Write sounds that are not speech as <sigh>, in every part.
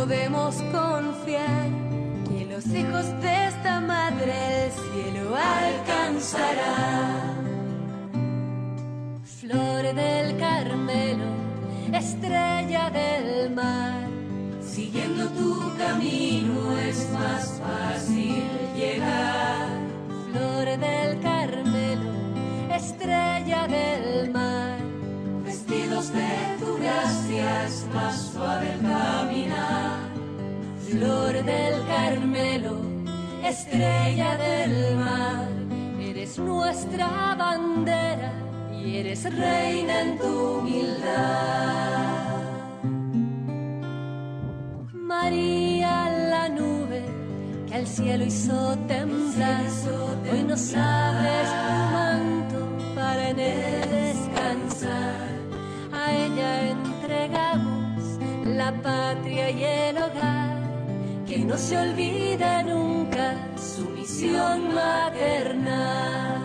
Podemos confiar que los hijos de esta madre el cielo alcanzará. Flor del Carmelo, estrella del mar, siguiendo tu camino es más fácil llegar. Flor del Carmelo, estrella del mar, vestidos de tu gracia es más suave caminar flor del Carmelo, estrella del mar, eres nuestra bandera y eres reina en tu humildad. María la nube que al cielo hizo temblar, hoy nos sabes tu manto para en descansar. A ella entregamos la patria y el hogar que no se olvida nunca su misión maternal.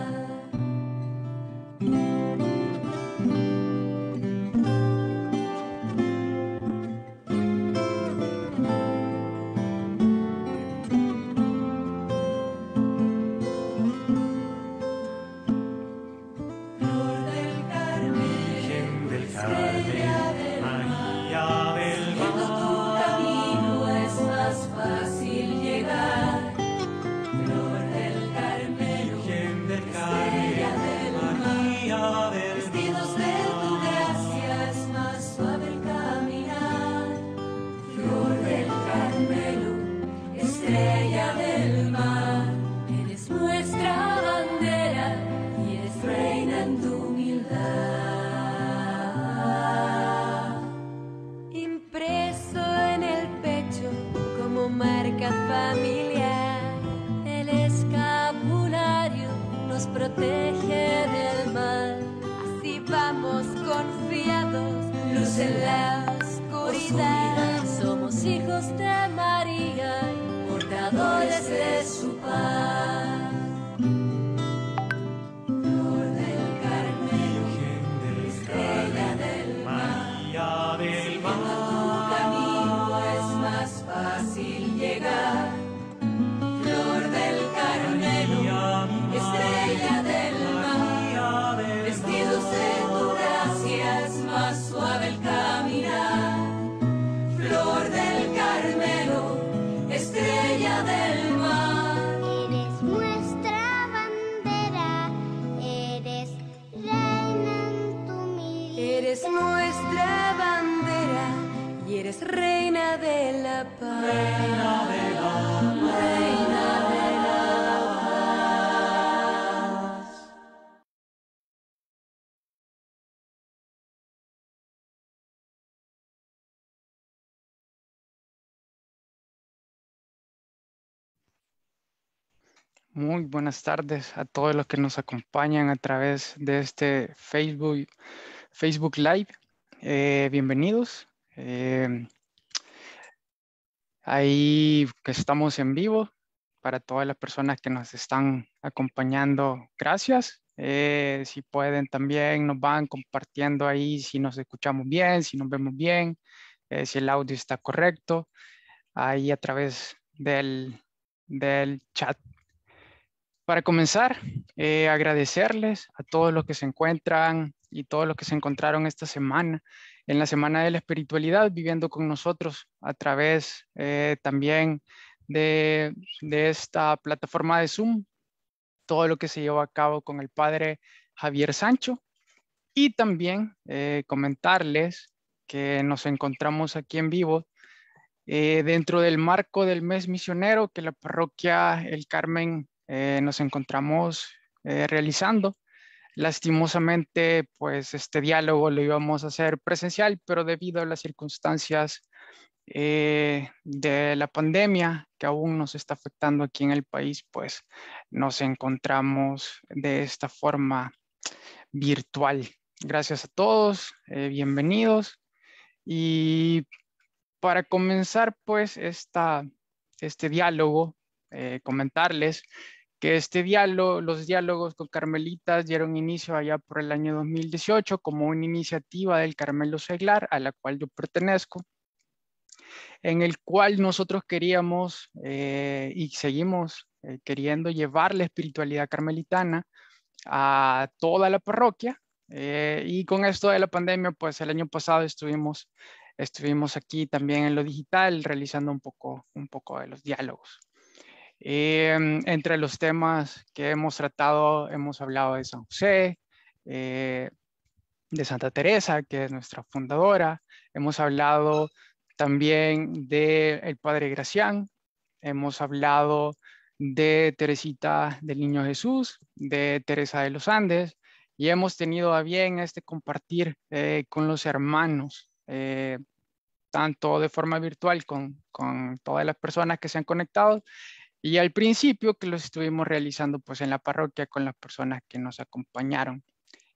Muy buenas tardes a todos los que nos acompañan a través de este Facebook, Facebook Live. Eh, bienvenidos. Eh, ahí estamos en vivo. Para todas las personas que nos están acompañando, gracias. Eh, si pueden también nos van compartiendo ahí si nos escuchamos bien, si nos vemos bien, si el audio está correcto, ahí a través del chat para comenzar, eh, agradecerles a todos los que se encuentran y todos los que se encontraron esta semana en la Semana de la Espiritualidad viviendo con nosotros a través eh, también de, esta plataforma de Zoom, todo lo que se llevó a cabo con el padre Javier Sancho y también eh, comentarles que nos encontramos aquí en vivo dentro del marco del mes misionero que la parroquia El Carmen eh, nos encontramos eh, realizando. Lastimosamente, pues este diálogo lo íbamos a hacer presencial, pero debido a las circunstancias eh, de la pandemia que aún nos está afectando aquí en el país, pues nos encontramos de esta forma virtual. Gracias a todos, bienvenidos. Y para comenzar, pues, esta, este diálogo, comentarles que este diálogo, los diálogos con carmelitas dieron inicio allá por el año 2018 como una iniciativa del Carmelo Seglar, a la cual yo pertenezco, en el cual nosotros queríamos eh, y seguimos eh, queriendo llevar la espiritualidad carmelitana a toda la parroquia. Eh, y con esto de la pandemia, pues el año pasado estuvimos, estuvimos aquí también en lo digital realizando un poco, un poco de los diálogos. Eh, mm, entre los temas que hemos tratado, hemos hablado de San José, eh, de Santa Teresa, que es nuestra fundadora. Hemos hablado también del el Padre Gracián. Hemos hablado de Teresita del Niño Jesús, de Teresa de los Andes. Y hemos tenido a bien este compartir eh, con los hermanos tanto de forma virtual con, con, todas las personas que se han conectado y al principio que los estuvimos realizando pues en la parroquia con las personas que nos acompañaron.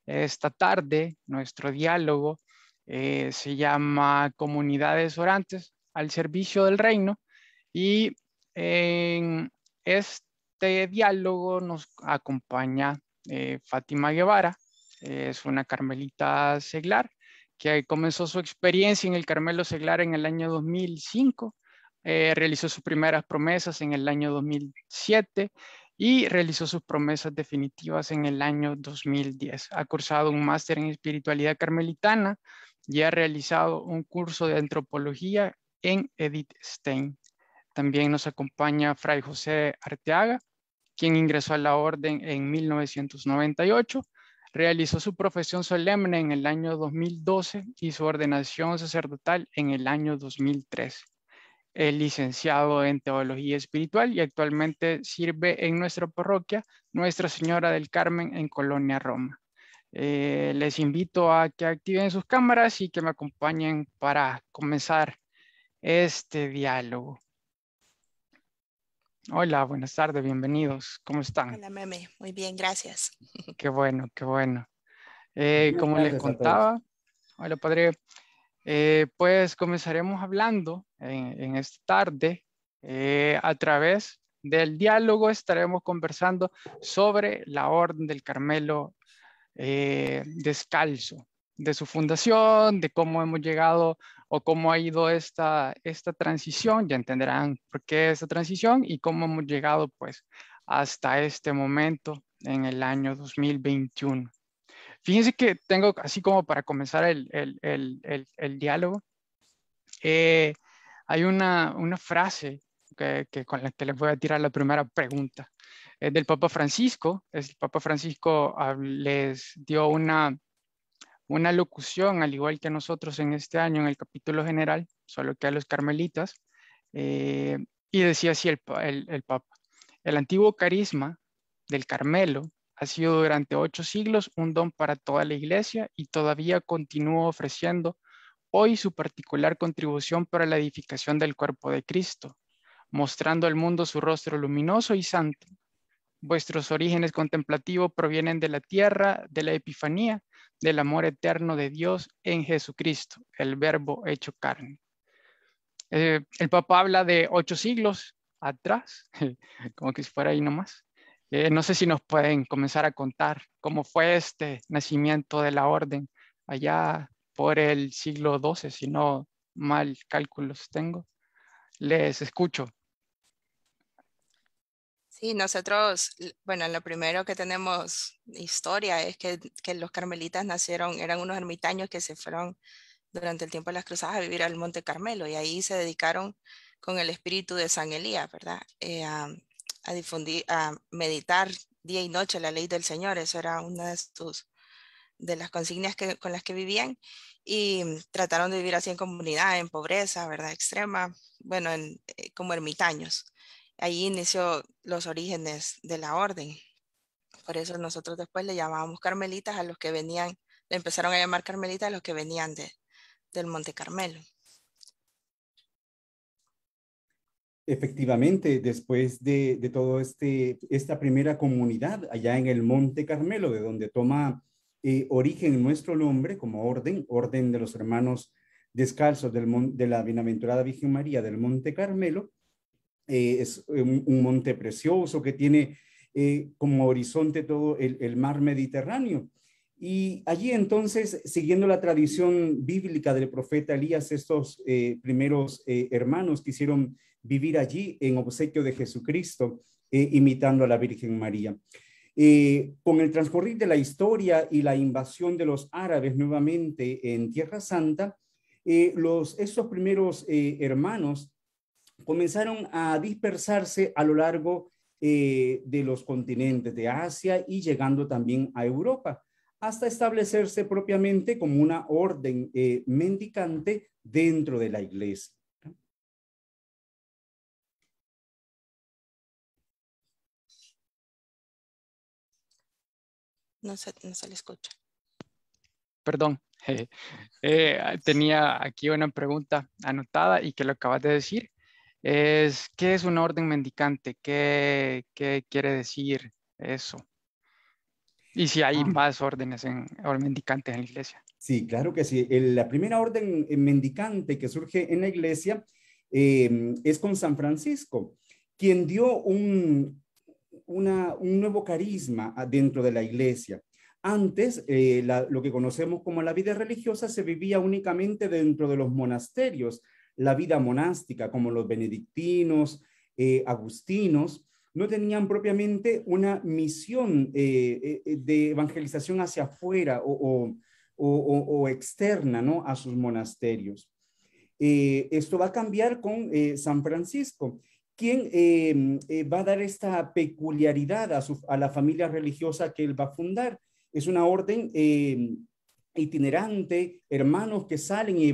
Esta tarde nuestro diálogo eh, se llama Comunidades Orantes al Servicio del Reino y en este diálogo nos acompaña eh, Fátima Guevara, es una carmelita seglar que comenzó su experiencia en el Carmelo Seglar en el año 2005 eh, realizó sus primeras promesas en el año 2007 y realizó sus promesas definitivas en el año 2010. Ha cursado un máster en espiritualidad carmelitana y ha realizado un curso de antropología en Edith Stein. También nos acompaña Fray José Arteaga, quien ingresó a la orden en 1998 realizó su profesión solemne en el año 2012 y su ordenación sacerdotal en el año 2003 licenciado en Teología Espiritual y actualmente sirve en nuestra parroquia Nuestra Señora del Carmen en Colonia Roma. Eh, les invito a que activen sus cámaras y que me acompañen para comenzar este diálogo. Hola, buenas tardes, bienvenidos. ¿Cómo están? Hola, meme. Muy bien, gracias. Qué bueno, qué bueno. Eh, como les contaba, hola, padre, eh, pues comenzaremos hablando en, en esta tarde. Eh, a través del diálogo estaremos conversando sobre la Orden del Carmelo eh, Descalzo, de su fundación, de cómo hemos llegado o cómo ha ido esta, esta transición. Ya entenderán por qué esta transición y cómo hemos llegado pues hasta este momento en el año 2021. Fíjense que tengo, así como para comenzar el, el, el, el diálogo, eh, hay una, frase que, con la que les voy a tirar la primera pregunta. Es eh, del Papa Francisco. El Papa Francisco ah, les dio una, locución, al igual que nosotros en este año, en el capítulo general, solo que a los carmelitas. Eh, y decía así el Papa. El antiguo carisma del Carmelo ha sido durante ocho siglos un don para toda la iglesia y todavía continúa ofreciendo hoy su particular contribución para la edificación del cuerpo de Cristo, mostrando al mundo su rostro luminoso y santo. Vuestros orígenes contemplativos provienen de la tierra, de la Epifanía, del amor eterno de Dios en Jesucristo, el Verbo hecho carne. Eh, el Papa habla de ocho siglos atrás, <laughs> como que si fuera ahí nomás. Eh, no sé si nos pueden comenzar a contar cómo fue este nacimiento de la orden allá por el siglo XII, si no mal cálculos tengo. Les escucho. Sí, nosotros, bueno, lo primero que tenemos historia es que, los carmelitas nacieron, eran unos ermitaños que se fueron durante el tiempo de las cruzadas a vivir al Monte Carmelo y ahí se dedicaron con el espíritu de San Elías, ¿verdad? Eh, a, difundir, a meditar día y noche la ley del Señor, eso era una de sus de las consignas con las que vivían y mm, trataron de vivir así en comunidad, en pobreza, ¿verdad? Extrema, bueno, eh, como ermitaños. Ahí inició los orígenes de la orden. Por eso nosotros después le llamábamos carmelitas a los que venían, le empezaron a llamar carmelitas a los que venían de, del Monte Carmelo. Efectivamente, después de, de toda este, esta primera comunidad allá en el Monte Carmelo, de donde toma eh, origen nuestro nombre como orden, orden de los hermanos descalzos del monte, de la Bienaventurada Virgen María del Monte Carmelo. Eh, es un, monte precioso que tiene eh, como horizonte todo el, mar Mediterráneo. Y allí entonces, siguiendo la tradición bíblica del profeta Elías, estos primeros hermanos quisieron vivir allí en obsequio de Jesucristo, imitando a la Virgen María. Eh, con el transcurrir de la historia y la invasión de los árabes nuevamente en Tierra Santa, eh, los, esos primeros eh, hermanos comenzaron a dispersarse a lo largo de los continentes de Asia y llegando también a Europa, hasta establecerse propiamente como una orden mendicante dentro de la iglesia. No se, le escucha. Perdón, <laughs> eh, eh, tenía aquí una pregunta anotada y que lo acabas de decir. Es, ¿Qué es una orden mendicante? ¿Qué, quiere decir eso? Y si hay ah. más órdenes en, orden mendicantes en la iglesia. Sí, claro que sí. la primera orden eh, mendicante que surge en la iglesia es con San Francisco, quien dio un, un nuevo carisma dentro de la iglesia. Antes, eh, lo que conocemos como la vida religiosa se vivía únicamente dentro de los monasterios, la vida monástica, como los benedictinos, eh, agustinos, no tenían propiamente una misión eh, de evangelización hacia afuera o, externa ¿no? a sus monasterios. esto va a cambiar con San Francisco Quién em, eh, va a dar esta peculiaridad a, a, la familia religiosa que él va a fundar. Es una orden em, itinerante, hermanos que salen y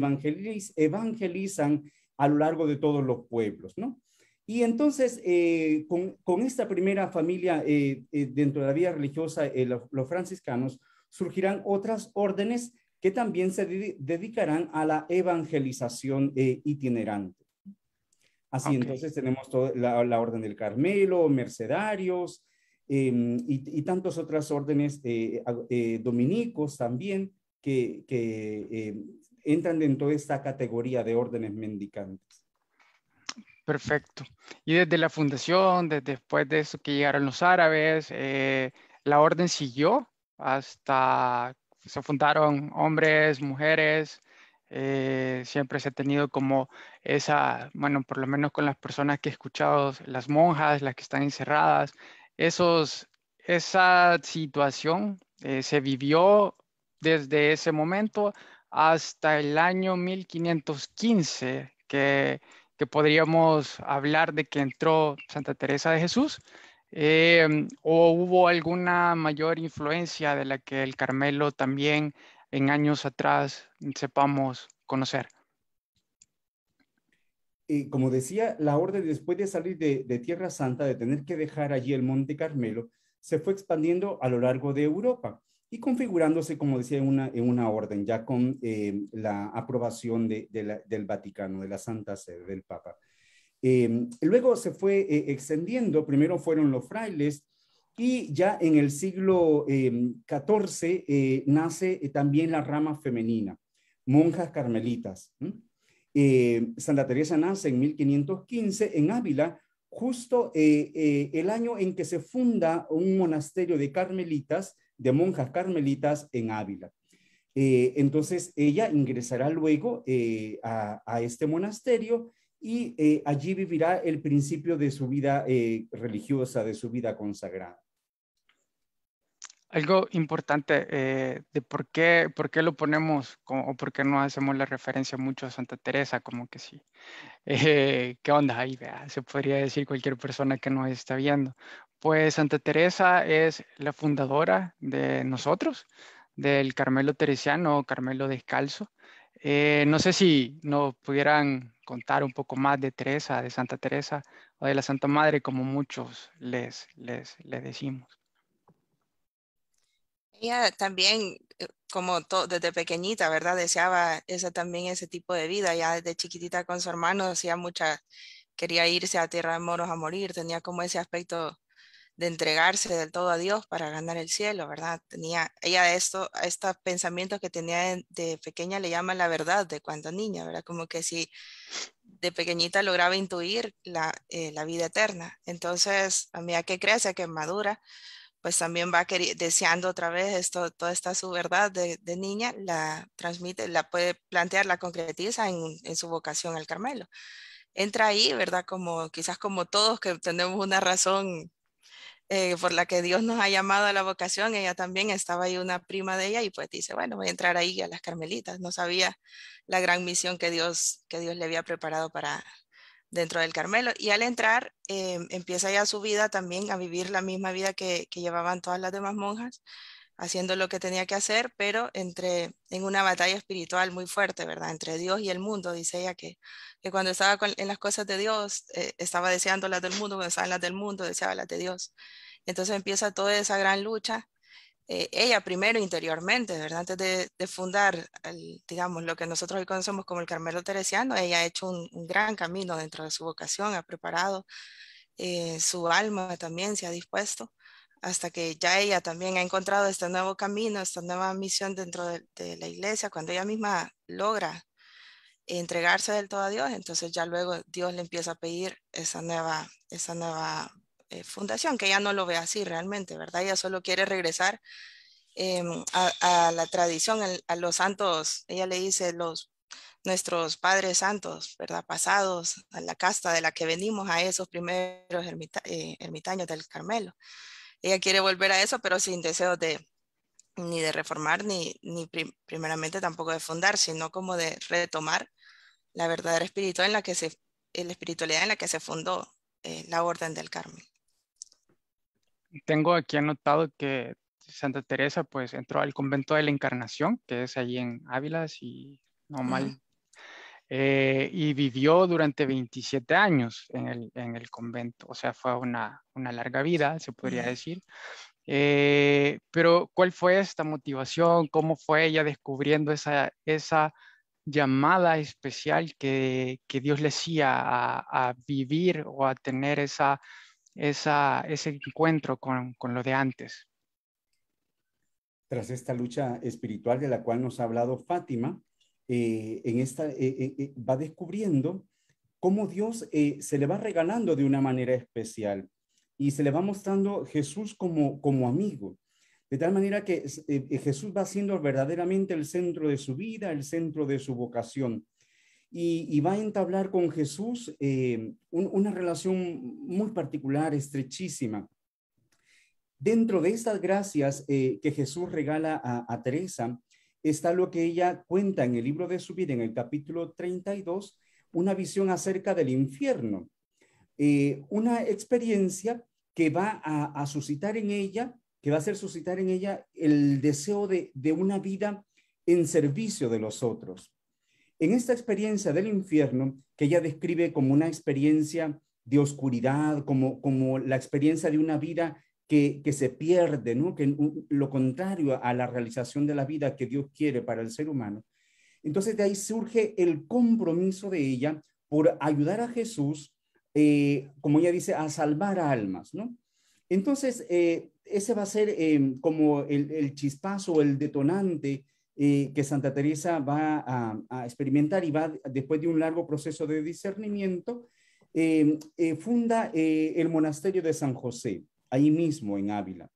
evangelizan a lo largo de todos los pueblos, ¿no? Y entonces, eh, con, esta primera familia eh, dentro de la vida religiosa, los franciscanos, surgirán otras órdenes que también se dedicarán a la evangelización itinerante. Así entonces tenemos toda la, Orden del Carmelo, Mercedarios em, y, tantas otras órdenes eh, eh, dominicos también que, em, entran dentro de esta categoría de órdenes mendicantes. Perfecto. Y desde la fundación, después de eso que llegaron los árabes, eh, la orden siguió hasta se fundaron hombres, mujeres, eh, siempre se ha tenido como esa, bueno, por lo menos con las personas que he escuchado, las monjas, las que están encerradas, esos, esa situación eh, se vivió desde ese momento hasta el año 1515, que, que podríamos hablar de que entró Santa Teresa de Jesús. Em, o hubo alguna mayor influencia de la que el Carmelo también en años atrás sepamos conocer. Y como decía, la orden después de salir de, Tierra Santa, de tener que dejar allí el Monte Carmelo, se fue expandiendo a lo largo de Europa y configurándose, como decía, en una, orden, ya con eh, la aprobación del Vaticano, de la Santa Sede, del Papa. Eh, luego se fue eh, extendiendo, primero fueron los frailes, y ya en el siglo XIV eh, eh, nace eh, también la rama femenina, monjas carmelitas. Santa Teresa nace en 1515 en Ávila, justo el año en que se funda un monasterio de carmelitas, de monjas carmelitas en Ávila. entonces ella ingresará luego a, este monasterio y allí vivirá el principio de su vida religiosa, de su vida consagrada. Algo importante eh, de por qué, por qué lo ponemos o por qué no hacemos la referencia mucho a Santa Teresa, como que sí. <laughs> Eh, ¿Qué onda ahí? Vea? Se podría decir cualquier persona que nos está viendo. Pues Santa Teresa es la fundadora de nosotros, del Carmelo Teresiano o Carmelo Descalzo. Eh, no sé si nos pudieran contar un poco más de Teresa, de Santa Teresa o de la Santa Madre, como muchos les, les, les decimos. Ella también, eh, como desde pequeñita, ¿verdad? Deseaba esa, también ese tipo de vida. Ya desde chiquitita con su hermano hacía mucha, quería irse a Tierra de Moros a morir. Tenía como ese aspecto de entregarse del todo a Dios para ganar el cielo, ¿verdad? Tenía, ella esto, estos pensamientos que tenía de, pequeña le llama la verdad de cuando niña, ¿verdad? Como que si de pequeñita lograba intuir la, eh, la vida eterna. Entonces, a medida que crece, que madura, pues también va deseando otra vez esto, toda esta su verdad de, niña, la transmite, la puede plantear, la concretiza en, su vocación al Carmelo. Entra ahí, ¿verdad? Como quizás como todos que tenemos una razón eh, por la que Dios nos ha llamado a la vocación, ella también estaba ahí una prima de ella y pues dice, bueno, voy a entrar ahí a las Carmelitas. No sabía la gran misión que Dios, que Dios le había preparado para, dentro del Carmelo. Y al entrar, eh, empieza ya su vida también a vivir la misma vida que, llevaban todas las demás monjas, haciendo lo que tenía que hacer, pero entre, en una batalla espiritual muy fuerte, ¿verdad? Entre Dios y el mundo. Dice ella que, que cuando estaba en las cosas de Dios, eh, estaba deseando las del mundo, cuando estaba en las del mundo, deseaba las de Dios. Entonces empieza toda esa gran lucha eh, ella primero interiormente, ¿verdad? Antes de, fundar, digamos, lo que nosotros hoy conocemos como el Carmelo Teresiano, ella ha hecho un, gran camino dentro de su vocación, ha preparado eh, su alma también, se ha dispuesto hasta que ya ella también ha encontrado este nuevo camino, esta nueva misión dentro de, de la iglesia, cuando ella misma logra entregarse del todo a Dios, entonces ya luego Dios le empieza a pedir esa nueva, esa nueva eh, fundación, que ya no lo ve así realmente, ¿verdad? Ella solo quiere regresar em, a, la tradición, a los santos, ella le dice los nuestros padres santos, ¿verdad? Pasados, a la casta de la que venimos, a esos primeros eh, ermitaños del Carmelo. Ella quiere volver a eso, pero sin deseo de ni de reformar, ni, primeramente tampoco de fundar, sino como de retomar la verdadera espiritualidad en la que se, la espiritualidad en la que se fundó eh, la Orden del Carmen tengo aquí anotado que Santa Teresa pues entró al convento de la Encarnación, que es allí en Ávila, y no mal, eh, y vivió durante 27 años en el, en el convento, o sea, fue una, una larga vida, se podría decir. Eh, pero, ¿cuál fue esta motivación? ¿Cómo fue ella descubriendo esa, esa llamada especial que, que Dios le hacía a, a, vivir o a tener esa ese encuentro con, lo de antes. Tras esta lucha espiritual de la cual nos ha hablado Fátima, eh, en esta, eh, eh, va descubriendo cómo Dios se le va regalando de una manera especial y se le va mostrando Jesús como, como amigo. De tal manera que Jesús va siendo verdaderamente el centro de su vida, el centro de su vocación y, va a entablar con Jesús eh, una relación muy particular, estrechísima. Dentro de estas gracias eh, que Jesús regala a, Teresa, está lo que ella cuenta en el libro de su vida, en el capítulo 32, una visión acerca del infierno. Eh, una experiencia que va a, suscitar en ella, que va a hacer suscitar en ella el deseo de, una vida en servicio de los otros. En esta experiencia del infierno, que ella describe como una experiencia de oscuridad, como, como la experiencia de una vida que, se pierde, ¿no? que lo contrario a la realización de la vida que Dios quiere para el ser humano. Entonces de ahí surge el compromiso de ella por ayudar a Jesús, eh, como ella dice, a salvar almas, ¿no? Entonces, eh, ese va a ser eh, como el, el, chispazo, el detonante que Santa Teresa va a, a, experimentar y va, después de un largo proceso de discernimiento, eh, eh, funda eh, el monasterio de San José, ahí mismo en Ávila,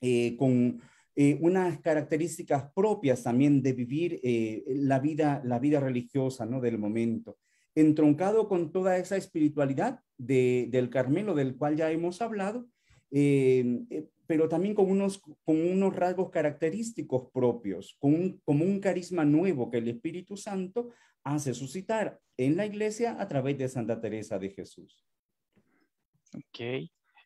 eh, con eh, unas características propias también de vivir la, vida, la vida religiosa ¿no? del momento, entroncado con toda esa espiritualidad de, del Carmelo del cual ya hemos hablado, eh, pero también con unos, con unos rasgos característicos propios, con un, como un carisma nuevo que el Espíritu Santo hace suscitar en la iglesia a través de Santa Teresa de Jesús. Ok.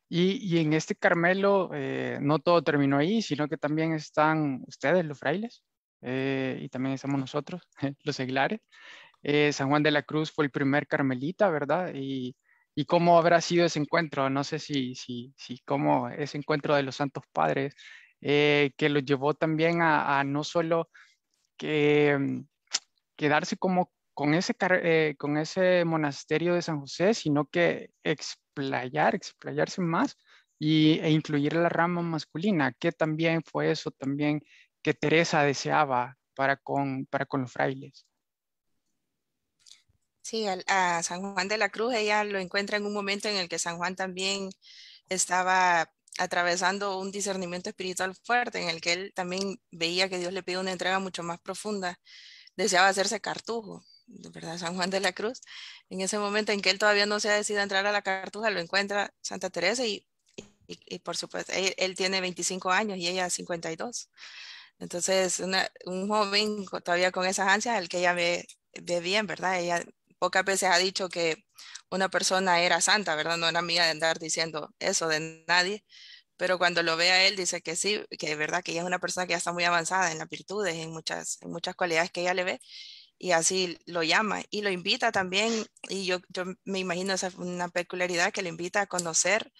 Y, y en este Carmelo eh, no todo terminó ahí, sino que también están ustedes, los frailes, eh, y también estamos nosotros, <laughs> los seglares. Eh, San Juan de la Cruz fue el primer carmelita, ¿verdad? Y y cómo habrá sido ese encuentro. No sé si, si, si cómo ese encuentro de los Santos Padres, eh, que lo llevó también a, no solo mm, quedarse como con ese, eh, con ese monasterio de San José, sino que explayar, explayarse más e incluir la rama masculina, que también fue eso también que Teresa deseaba para para con los frailes. Sí, a, San Juan de la Cruz ella lo encuentra en un momento en el que San Juan también estaba atravesando un discernimiento espiritual fuerte en el que él también veía que Dios le pide una entrega mucho más profunda. Deseaba hacerse cartujo, de verdad, San Juan de la Cruz. En ese momento en que él todavía no se ha decidido entrar a la cartuja, lo encuentra Santa Teresa y, por supuesto, él, tiene 25 años y ella 52. Entonces, un joven todavía con esas ansias, el que ella ve, ve bien, ¿verdad? Ella pocas veces ha dicho que una persona era santa, ¿verdad? No era amiga de andar diciendo eso de nadie, pero cuando lo ve a él dice que sí, que de verdad que ella es una persona que ya está muy avanzada en las virtudes, en muchas, en muchas cualidades que ella le ve y así lo llama y lo invita también, y yo, me imagino esa una peculiaridad que le invita a conocer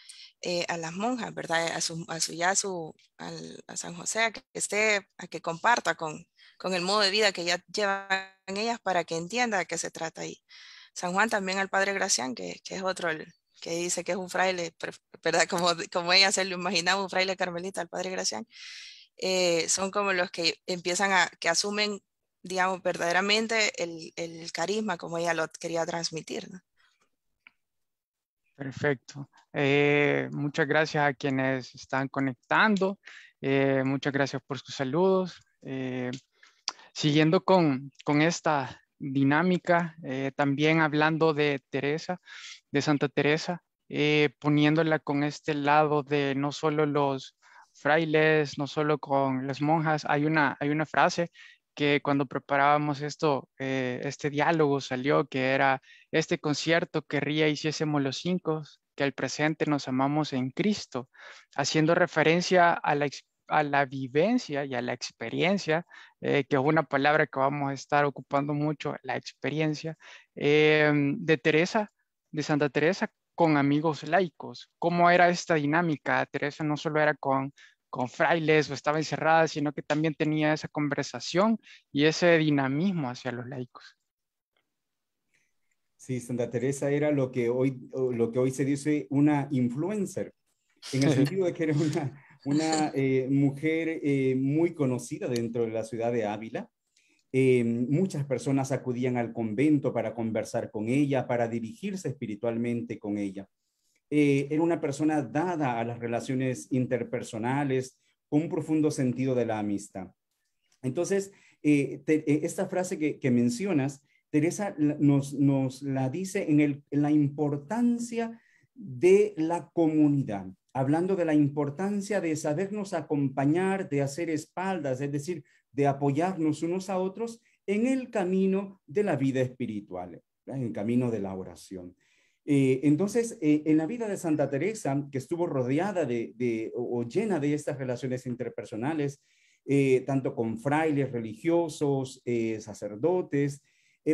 eh, a las monjas, ¿verdad? A su, a su ya a su, a San José, a que esté, a que comparta con, con el modo de vida que ya llevan ellas para que entienda de qué se trata ahí. San Juan también al Padre Gracián, que, es otro, que dice que es un fraile, ¿verdad? Como, como ella se lo imaginaba, un fraile carmelita al Padre Gracián. Eh, son como los que empiezan a, que asumen digamos, verdaderamente el, carisma como ella lo quería transmitir. Perfecto. Eh, muchas gracias a quienes están conectando. Eh, muchas gracias por sus saludos. Eh, siguiendo con, esta dinámica, también hablando de Teresa, de Santa Teresa, poniéndola con este lado de no solo los frailes, no solo con las monjas, hay una, hay una frase que cuando preparábamos esto, eh, este diálogo salió, que era este concierto querría hiciésemos los cinco, que al presente nos amamos en Cristo, haciendo referencia a la, a la vivencia y a la experiencia, eh, que es una palabra que vamos a estar ocupando mucho, la experiencia, em, de Teresa, de Santa Teresa, con amigos laicos. ¿Cómo era esta dinámica? Teresa no solo era con con frailes o estaba encerrada, sino que también tenía esa conversación y ese dinamismo hacia los laicos. Sí, Santa Teresa era lo que hoy, lo que hoy se dice una influencer, en el <laughs> sentido de que era una, una eh, mujer eh, muy conocida dentro de la ciudad de Ávila. Eh, muchas personas acudían al convento para conversar con ella, para dirigirse espiritualmente con ella. Eh, era una persona dada a las relaciones interpersonales, con un profundo sentido de la amistad. Entonces, eh, eh, esta frase que, mencionas, Teresa nos, la dice en la importancia de la comunidad, hablando de la importancia de sabernos acompañar, de hacer espaldas, es decir, de apoyarnos unos a otros en el camino de la vida espiritual, en el camino de la oración. Eh, entonces, eh, en la vida de Santa Teresa, que estuvo rodeada de, o, llena de estas relaciones interpersonales, eh, tanto con frailes religiosos, sacerdotes,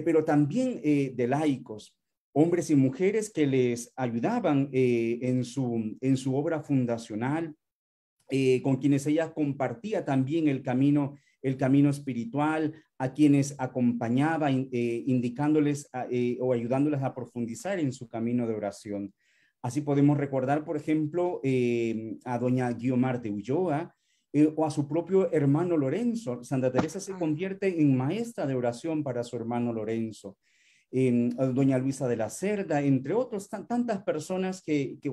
pero también de laicos, hombres y mujeres que les ayudaban en, su, en su obra fundacional, con quienes ella compartía también el camino el camino espiritual, a quienes acompañaba, eh, indicándoles eh, o ayudándoles a profundizar en su camino de oración. Así podemos recordar, por ejemplo, em, a doña Guiomar de Ulloa eh, o a su propio hermano Lorenzo. Santa Teresa se ah. convierte en maestra de oración para su hermano Lorenzo. Em, doña Luisa de la Cerda, entre otros, tantas personas que, que,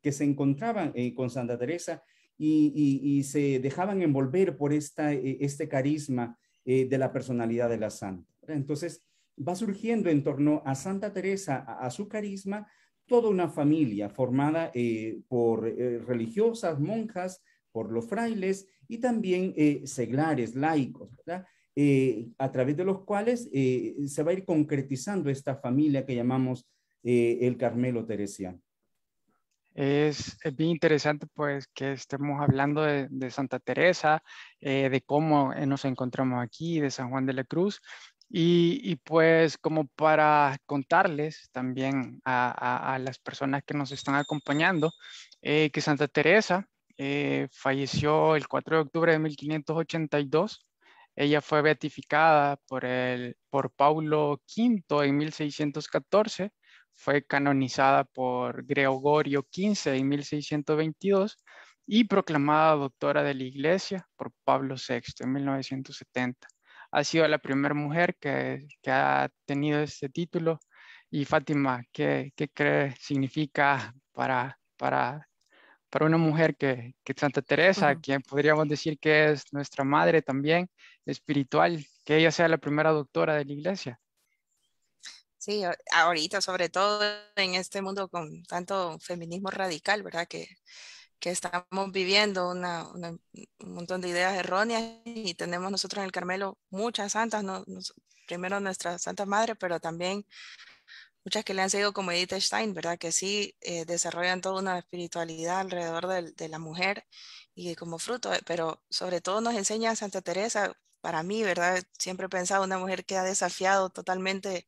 que se encontraban con Santa Teresa y, se dejaban envolver por esta, eh, este carisma eh, de la personalidad de la santa. Entonces, va surgiendo en torno a Santa Teresa, a, su carisma, toda una familia formada eh, por religiosas, monjas, por los frailes y también seglares, laicos, a través de los cuales se va a ir concretizando esta familia que llamamos el Carmelo Teresiano. Es, bien interesante pues que estemos hablando de, Santa Teresa, eh, de cómo eh, nos encontramos aquí, de San Juan de la Cruz, y, pues como para contarles también a, las personas que nos están acompañando, eh, que Santa Teresa falleció el 4 de octubre de 1582. Ella fue beatificada por, el, por Paulo V en 1614 fue canonizada por Gregorio XV en 1622 y proclamada doctora de la Iglesia por Pablo VI en 1970. Ha sido la primera mujer que, ha tenido este título. Y Fátima, ¿qué, qué significa para, para, para una mujer que, que Santa Teresa, quien podríamos decir que es nuestra madre también espiritual, que ella sea la primera doctora de la Iglesia? Sí, ahorita sobre todo en este mundo con tanto feminismo radical, ¿verdad? Que, que estamos viviendo un montón de ideas erróneas y tenemos nosotros en el Carmelo muchas santas, no, primero nuestra Santa Madre, pero también muchas que le han seguido como Edith Stein, ¿verdad? Que sí eh, desarrollan toda una espiritualidad alrededor de, de, la mujer y como fruto, eh, pero sobre todo nos enseña Santa Teresa, para mí, ¿verdad? Siempre he pensado una mujer que ha desafiado totalmente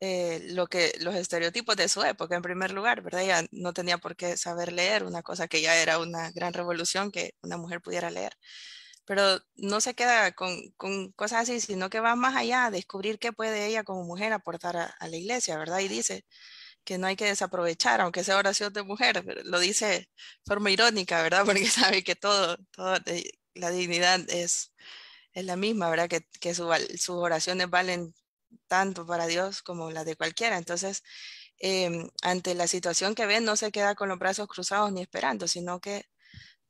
eh, lo que, los estereotipos de su época en primer lugar, ¿verdad? Ella no tenía por qué saber leer, una cosa que ya era una gran revolución que una mujer pudiera leer. Pero no se queda con, cosas así, sino que va más allá a descubrir qué puede ella como mujer aportar a, la iglesia, ¿verdad? Y dice que no hay que desaprovechar, aunque sea oración de mujer, lo dice de forma irónica, ¿verdad? <laughs> Porque sabe que todo, todo la dignidad es, es la misma, ¿verdad? Que, que sus oraciones valen tanto para Dios como la de cualquiera. Entonces, em, ante la situación que ve, no se queda con los brazos cruzados ni esperando, sino que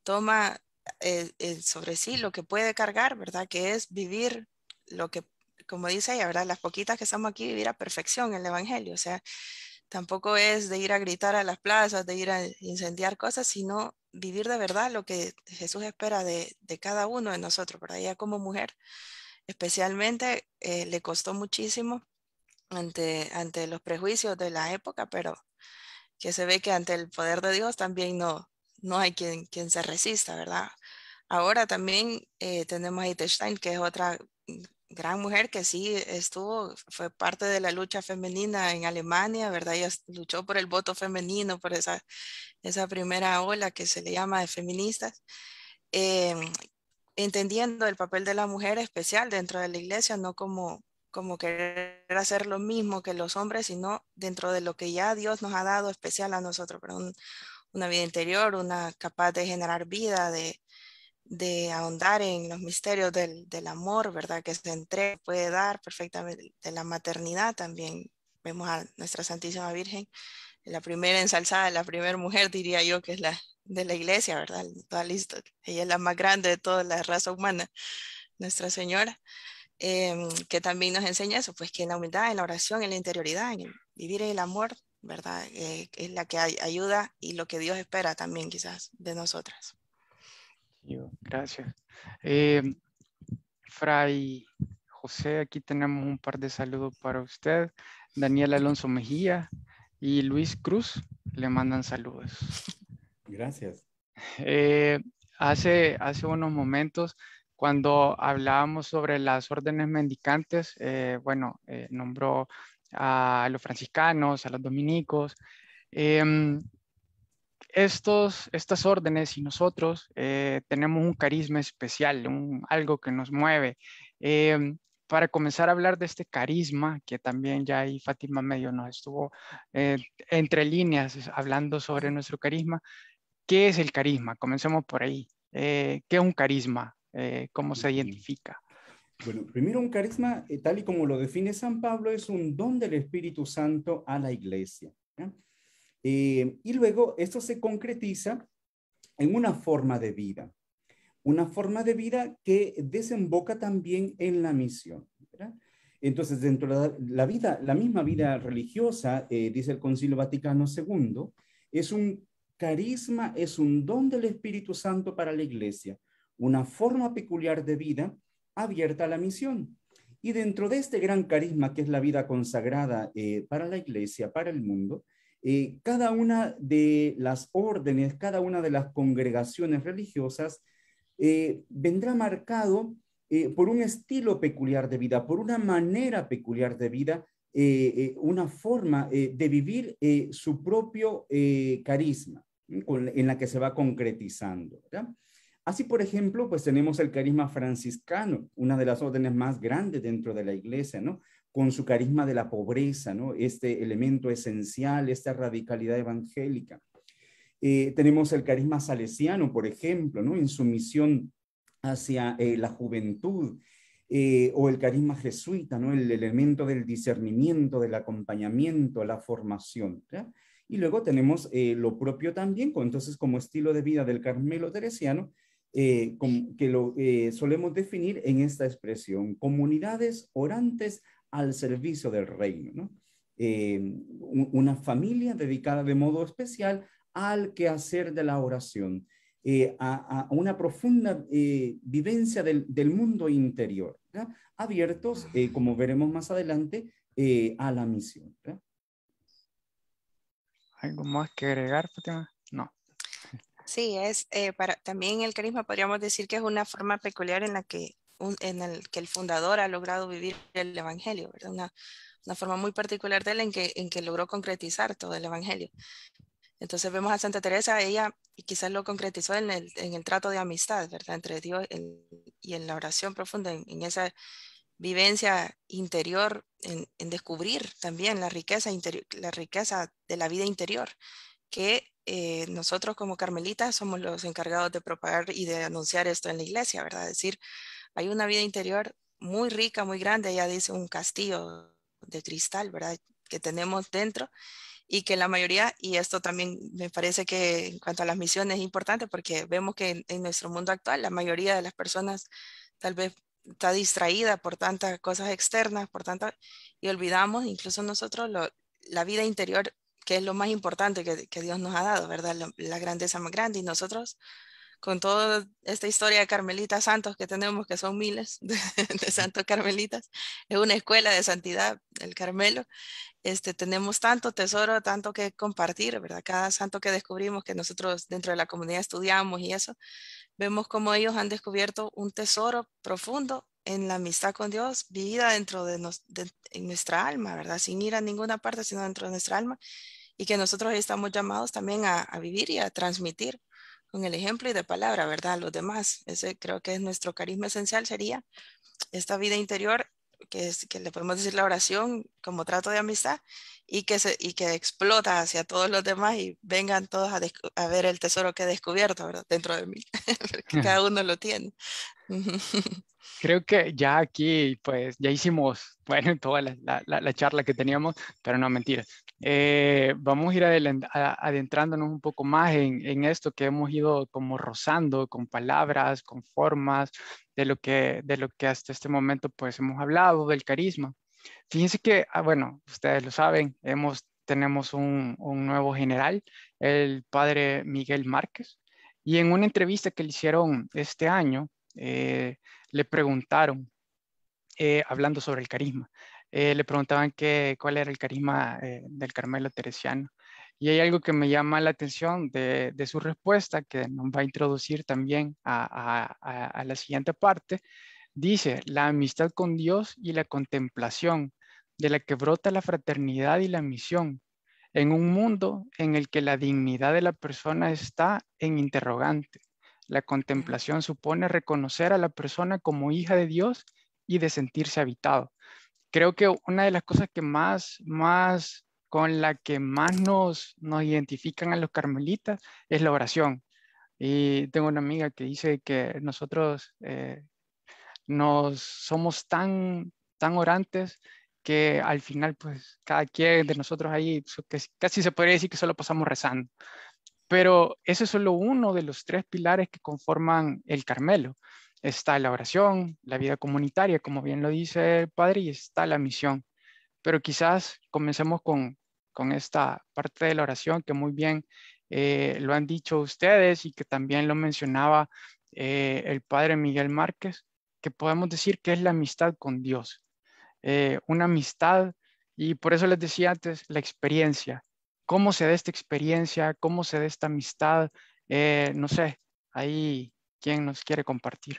toma eh, eh, sobre sí lo que puede cargar, ¿verdad? Que es vivir lo que, como dice ella, ¿verdad? Las poquitas que estamos aquí, vivir a perfección el Evangelio. O sea, tampoco es de ir a gritar a las plazas, de ir a incendiar cosas, sino vivir de verdad lo que Jesús espera de, de cada uno de nosotros, ¿verdad? Ella como mujer especialmente eh, le costó muchísimo ante, ante los prejuicios de la época, pero que se ve que ante el poder de Dios también no, no hay quien, quien se resista, ¿verdad? Ahora también eh, tenemos a Stein, que es otra gran mujer que sí estuvo, fue parte de la lucha femenina en Alemania, ¿verdad? Ella luchó por el voto femenino, por esa, esa primera ola que se le llama de feministas. Eh, entendiendo el papel de la mujer especial dentro de la iglesia, no como, como querer hacer lo mismo que los hombres, sino dentro de lo que ya Dios nos ha dado especial a nosotros, pero una vida interior, una capaz de generar vida, de, ahondar en los misterios del, amor, ¿verdad? Que se entrega, puede dar perfectamente, de la maternidad también. Vemos a nuestra Santísima Virgen la primera ensalzada, la primera mujer, diría yo, que es la de la iglesia, ¿verdad? Toda lista. Ella es la más grande de toda la raza humana, Nuestra Señora, em, que también nos enseña eso, pues que en la humildad, en la oración, en la interioridad, en vivir en el amor, ¿verdad? Eh, es la que ayuda y lo que Dios espera también quizás de nosotras. Gracias. Em, Fray José, aquí tenemos un par de saludos para usted. Daniel Alonso Mejía, y Luis Cruz le mandan saludos. Gracias. Eh, hace, hace unos momentos, cuando hablábamos sobre las órdenes mendicantes, eh, bueno, eh, nombró a los franciscanos, a los dominicos. Em, estos, estas órdenes y nosotros tenemos un carisma especial, un, algo que nos mueve. Em, para comenzar a hablar de este carisma, que también ya ahí Fátima medio nos estuvo eh, entre líneas hablando sobre nuestro carisma, ¿qué es el carisma? Comencemos por ahí. Eh, ¿Qué es un carisma? Eh, ¿Cómo se identifica? Bueno, primero un carisma, tal y como lo define San Pablo, es un don del Espíritu Santo a la iglesia. y luego esto se concretiza en una forma de vida una forma de vida que desemboca también en la misión. Entonces, dentro de la vida, la misma vida religiosa, eh, dice el Concilio Vaticano II, es un carisma, es un don del Espíritu Santo para la Iglesia, una forma peculiar de vida abierta a la misión. Y dentro de este gran carisma que es la vida consagrada eh, para la Iglesia, para el mundo, eh, cada una de las órdenes, cada una de las congregaciones religiosas eh, vendrá marcado eh, por un estilo peculiar de vida, por una manera peculiar de vida, eh, una forma de vivir su propio carisma, en la que se va concretizando. Así, por ejemplo, pues tenemos el carisma franciscano, una de las órdenes más grandes dentro de la iglesia, ¿no? Con su carisma de la pobreza, ¿no? Este elemento esencial, esta radicalidad evangélica. Eh, tenemos el carisma salesiano, por ejemplo, ¿no? en su misión hacia eh, la juventud, eh, o el carisma jesuita, ¿no? el elemento del discernimiento, del acompañamiento, la formación. Y luego tenemos lo propio también, entonces como estilo de vida del Carmelo Teresiano, que lo solemos definir en esta expresión, comunidades orantes al servicio del reino. ¿no? una familia dedicada de modo especial al quehacer de la oración, eh, a, una profunda eh, vivencia del, mundo interior, abiertos, eh, como veremos más adelante, a la misión. ¿Algo más que agregar, No. Sí, es para también el carisma podríamos decir que es una forma peculiar en la que en el que el fundador ha logrado vivir el evangelio, Una, forma muy particular de él en que, en que logró concretizar todo el evangelio. Entonces vemos a Santa Teresa, ella y quizás lo concretizó en el, trato de amistad, ¿verdad? Entre Dios y en la oración profunda, en, esa vivencia interior, en, descubrir también la riqueza, la riqueza de la vida interior, que eh, nosotros como carmelitas somos los encargados de propagar y de anunciar esto en la iglesia, ¿verdad? decir, hay una vida interior muy rica, muy grande, ella dice un castillo de cristal, ¿verdad? Que tenemos dentro y que la mayoría, y esto también me parece que en cuanto a las misiones es importante porque vemos que en, nuestro mundo actual la mayoría de las personas tal vez está distraída por tantas cosas externas, por tantas, y olvidamos incluso nosotros la vida interior, que es lo más importante que, Dios nos ha dado, ¿verdad? la grandeza más grande, y nosotros con toda esta historia de Carmelitas Santos que tenemos, que son miles de, <laughs> Santos Carmelitas, es una escuela de santidad, el Carmelo. Este, tenemos tanto tesoro, tanto que compartir, ¿verdad? Cada santo que descubrimos, que nosotros dentro de la comunidad estudiamos y eso, vemos cómo ellos han descubierto un tesoro profundo en la amistad con Dios, vivida dentro de, en nuestra alma, ¿verdad? Sin ir a ninguna parte, sino dentro de nuestra alma, y que nosotros estamos llamados también a vivir y a transmitir con el ejemplo y de palabra, ¿verdad? A los demás. Ese creo que es nuestro carisma esencial, sería esta vida interior, que, que le podemos decir la oración como trato de amistad y que, se, y que explota hacia todos los demás y vengan todos a, ver el tesoro que he descubierto ¿verdad? dentro de mí, <laughs> porque cada uno lo tiene. <laughs> Creo que ya aquí, pues, ya hicimos, <laughs> bueno, toda la, charla que teníamos, pero no, mentira. Eh, vamos a ir adentrándonos un poco más en, esto que hemos ido como rozando con palabras, con formas, de lo que, de lo que hasta este momento, pues, hemos hablado del carisma. Fíjense que, ah, bueno, ustedes lo saben, hemos, tenemos un, un nuevo general, el padre Miguel Márquez, y en una entrevista que le hicieron este año, eh, le preguntaron, eh, hablando sobre el carisma, eh, le preguntaban que, cuál era el carisma del Carmelo Teresiano. Y hay algo que me llama la atención de, su respuesta, que nos va a introducir también a la siguiente parte. Dice, la amistad con Dios y la contemplación, de la que brota la fraternidad y la misión, en un mundo en el que la dignidad de la persona está en interrogante. La contemplación supone reconocer a la persona como hija de Dios y de sentirse habitado. Creo que una de las cosas que más, más, con la que más nos, identifican a los carmelitas es la oración. Y tengo una amiga que dice que nosotros eh, nos somos tan, tan orantes que al final, pues cada quien de nosotros ahí pues, casi se podría decir que solo pasamos rezando. Pero ese es solo uno de los tres pilares que conforman el Carmelo. Está la oración, la vida comunitaria, como bien lo dice el padre, y está la misión. Pero quizás comencemos con, esta parte de la oración que muy bien eh, lo han dicho ustedes y que también lo mencionaba eh, el padre Miguel Márquez, que podemos decir que es la amistad con Dios. Eh, una amistad, y por eso les decía antes, la experiencia, cómo se da esta experiencia, cómo se da esta amistad, eh, no sé, ahí quién nos quiere compartir.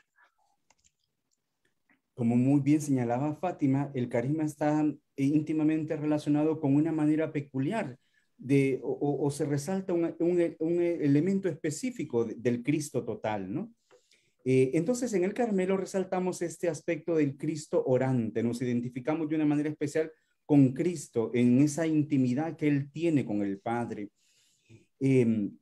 Como muy bien señalaba Fátima, el carisma está íntimamente relacionado con una manera peculiar de, o, se resalta un, elemento específico del Cristo total, ¿no? Eh, entonces, en el Carmelo resaltamos este aspecto del Cristo orante, nos identificamos de una manera especial con Cristo, en esa intimidad que Él tiene con el Padre. Em,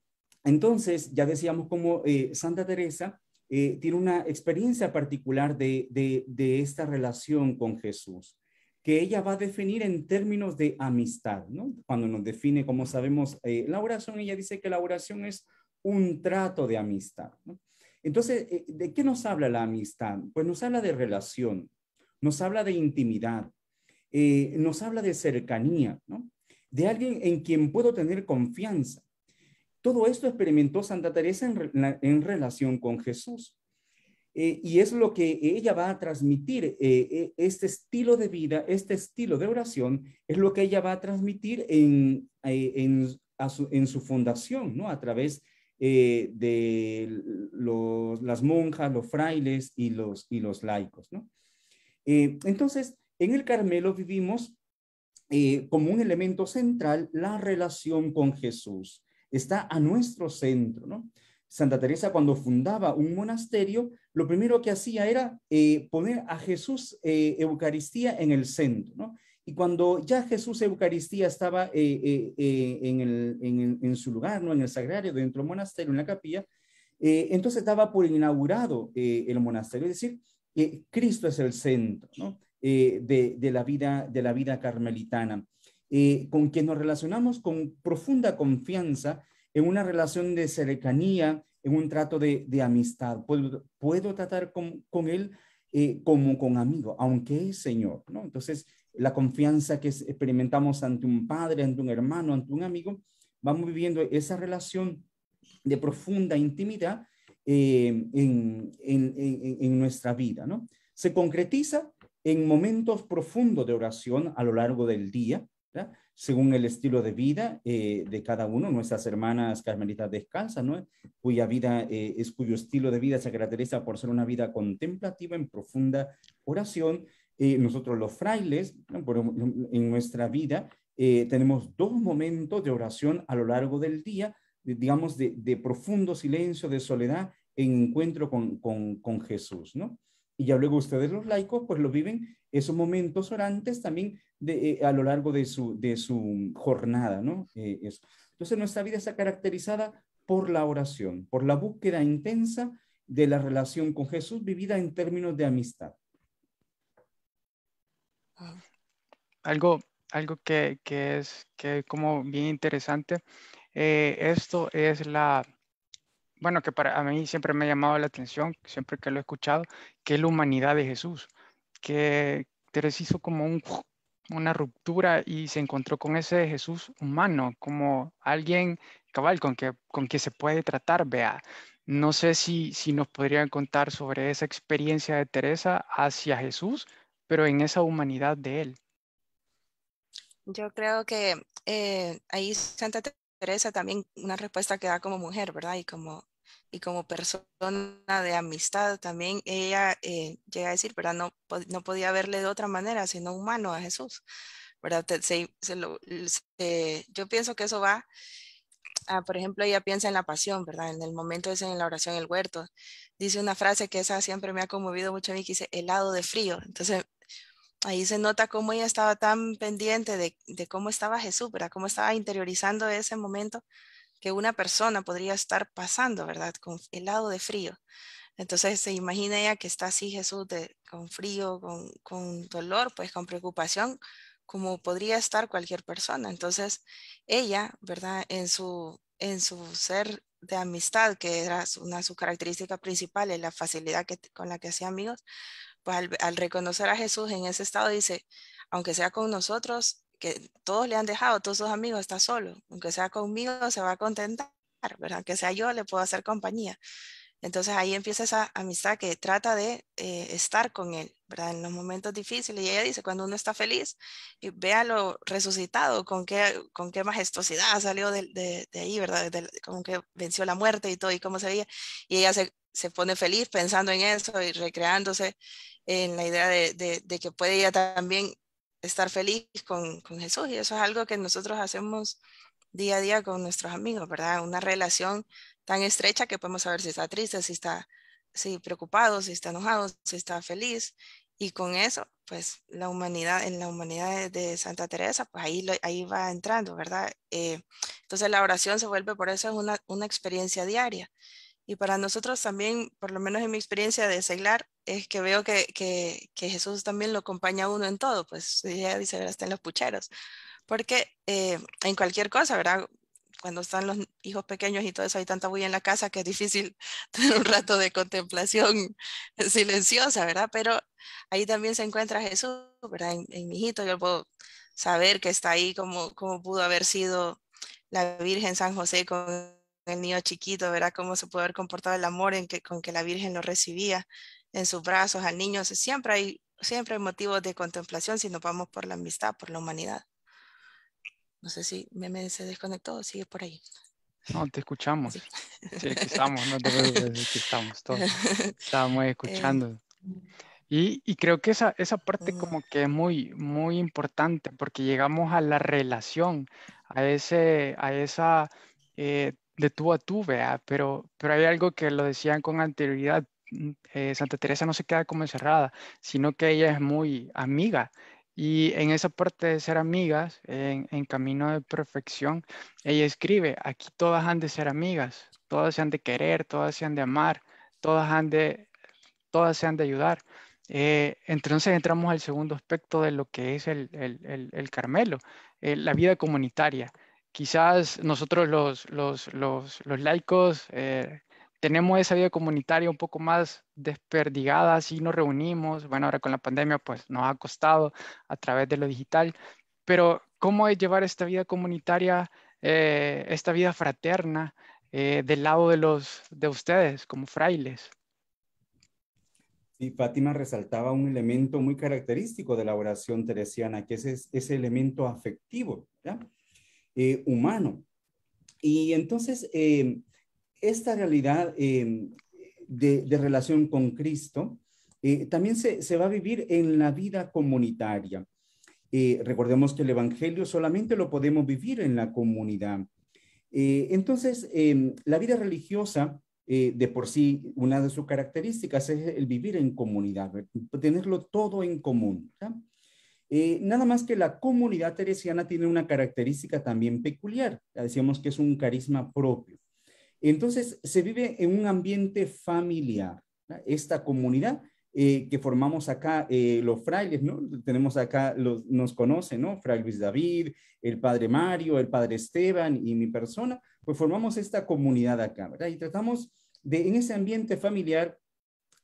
entonces, ya decíamos como eh, Santa Teresa eh, tiene una experiencia particular de, de, esta relación con Jesús, que ella va a definir en términos de amistad, ¿no? Cuando nos define, como sabemos, eh, la oración, ella dice que la oración es un trato de amistad, ¿no? Entonces, ¿de qué nos habla la amistad? Pues nos habla de relación, nos habla de intimidad, eh, nos habla de cercanía, ¿no? de alguien en quien puedo tener confianza. Todo esto experimentó Santa Teresa en, relación con Jesús. Eh, y es lo que ella va a transmitir, eh, este estilo de vida, este estilo de oración, es lo que ella va a transmitir en, en, su, fundación, ¿no? A través de las monjas, los frailes y los, y los laicos, ¿no? entonces, en el Carmelo vivimos eh, como un elemento central la relación con Jesús. Está a nuestro centro, ¿no? Santa Teresa cuando fundaba un monasterio, lo primero que hacía era eh, poner a Jesús eh, Eucaristía en el centro, ¿no? Y cuando ya Jesús Eucaristía estaba en, en, su lugar, ¿no? En el sagrario, dentro del monasterio, en la capilla, entonces estaba por inaugurado el monasterio, es decir, Cristo es el centro, ¿no? Eh, de, la vida, de la vida carmelitana, eh, con quien nos relacionamos con profunda confianza en una relación de cercanía, en un trato de, de amistad. Puedo, puedo tratar con, con él eh, como con amigo, aunque es Señor, Entonces, la confianza que experimentamos ante un padre, ante un hermano, ante un amigo, vamos viviendo esa relación de profunda intimidad en, en, en, en, nuestra vida, ¿no? Se concretiza en momentos profundos de oración a lo largo del día, según el estilo de vida eh, de cada uno. Nuestras hermanas carmelitas descalzas, ¿no? cuya vida eh, es cuyo estilo de vida se caracteriza por ser una vida contemplativa en profunda oración. Eh, nosotros los frailes, en nuestra vida, tenemos dos momentos de oración a lo largo del día, digamos, de, profundo silencio, de soledad, en encuentro con, con Jesús. ¿no? Y ya luego ustedes los laicos, pues lo viven esos momentos orantes también eh, a lo largo de su, de su jornada, ¿no? Eh, entonces nuestra vida está caracterizada por la oración, por la búsqueda intensa de la relación con Jesús vivida en términos de amistad. Algo, algo que, es que como bien interesante, eh, esto es la, bueno, que para a mí siempre me ha llamado la atención, siempre que lo he escuchado, que la humanidad de Jesús, que Teresa hizo como <laughs> una ruptura y se encontró con ese Jesús humano, como alguien cabal con que, con que se puede tratar, vea. No sé si, si nos podrían contar sobre esa experiencia de Teresa hacia Jesús, pero en esa humanidad de él. Yo creo que eh, ahí Santa interesa también una respuesta que da como mujer, ¿verdad? Y como, y como persona de amistad también, ella eh, llega a decir, ¿verdad? No, no podía verle de otra manera, sino humano a Jesús, ¿verdad? yo pienso que eso va, a, por ejemplo, ella piensa en la pasión, ¿verdad? En el momento ese, en la oración en el huerto, dice una frase que esa siempre me ha conmovido mucho a mí, que dice, helado de frío. Entonces ahí se nota cómo ella estaba tan pendiente de, cómo estaba Jesús, ¿verdad? Cómo estaba interiorizando ese momento que una persona podría estar pasando, ¿verdad? Con helado de frío. Entonces se imagina ella que está así Jesús de, con frío, con, con, dolor, pues con preocupación, como podría estar cualquier persona. Entonces ella, ¿verdad? En su, en su ser de amistad, que era una de sus características principales, la facilidad que, con la que hacía amigos, pues, al, reconocer a Jesús en ese estado dice, aunque sea con nosotros, que todos le han dejado, todos sus amigos, está solo, aunque sea conmigo se va a contentar, ¿verdad? Aunque sea yo, le puedo hacer compañía. Entonces ahí empieza esa amistad que trata de eh, estar con él, ¿verdad? En los momentos difíciles. Y ella dice, cuando uno está feliz, y véalo resucitado, con qué, con qué majestuosidad salió de, de, ahí, ¿verdad? como que venció la muerte y todo, y cómo se veía. Y ella se se pone feliz pensando en eso y recreándose en la idea de, que puede ella también estar feliz con, Jesús. Y eso es algo que nosotros hacemos día a día con nuestros amigos, ¿verdad? Una relación tan estrecha que podemos saber si está triste, si está preocupado, si está enojado, si está feliz. Y con eso, pues la humanidad, en la humanidad de, Santa Teresa, pues ahí, ahí va entrando, ¿verdad? Eh, entonces la oración se vuelve por eso es una, una experiencia diaria. Y para nosotros también, por lo menos en mi experiencia de seglar, es que veo que, Jesús también lo acompaña a uno en todo, pues ya dice, está en los pucheros, porque eh, en cualquier cosa, ¿verdad? Cuando están los hijos pequeños y todo eso, hay tanta bulla en la casa que es difícil <laughs> tener un rato de contemplación <laughs> silenciosa, ¿verdad? Pero ahí también se encuentra Jesús, ¿verdad? En, mi hijito yo puedo saber que está ahí como, como pudo haber sido la Virgen San José con el niño chiquito, verá Cómo se puede haber comportado el amor en que, con que la Virgen lo recibía en sus brazos al niño. Siempre hay, siempre motivos de contemplación si nos vamos por la amistad, por la humanidad. No sé si me se desconectó sigue por ahí. No, te escuchamos. Sí, aquí estamos, no te preocupes, aquí estamos todos. <laughs> Estamos escuchando. Eh, y, y, creo que esa, esa parte mm. como que es muy, muy importante porque llegamos a la relación, a, ese, a esa eh, de tú a tú, vea, pero, pero hay algo que lo decían con anterioridad, mm, eh, Santa Teresa no se queda como encerrada, sino que ella es muy amiga. Y en esa parte de ser amigas, en, camino de perfección, ella escribe, aquí todas han de ser amigas, todas se han de querer, todas se han de amar, todas han de, todas se han de ayudar. Eh, entonces entramos al segundo aspecto de lo que es el, el, el, Carmelo, eh, la vida comunitaria quizás nosotros los, laicos eh, tenemos esa vida comunitaria un poco más desperdigada, si nos reunimos, bueno, ahora con la pandemia pues nos ha costado a través de lo digital, pero ¿cómo es llevar esta vida comunitaria, eh, esta vida fraterna eh, del lado de, los, de ustedes como frailes? Sí, Fátima resaltaba un elemento muy característico de la oración teresiana, que es ese elemento afectivo, ¿ya? Eh, humano. Y entonces, eh, esta realidad eh, de, relación con Cristo también se, va a vivir en la vida comunitaria. recordemos que el Evangelio solamente lo podemos vivir en la comunidad. entonces, la vida religiosa, de por sí, una de sus características es el vivir en comunidad, tenerlo todo en común. Eh, nada más que la comunidad teresiana tiene una característica también peculiar, decíamos que es un carisma propio. Entonces, se vive en un ambiente familiar. Esta comunidad eh, que formamos acá, eh, los frailes, ¿no? Tenemos acá, los, nos conocen, ¿no? Fray Luis David, el padre Mario, el padre Esteban y mi persona, pues formamos esta comunidad acá, ¿verdad? Y tratamos de, en ese ambiente familiar,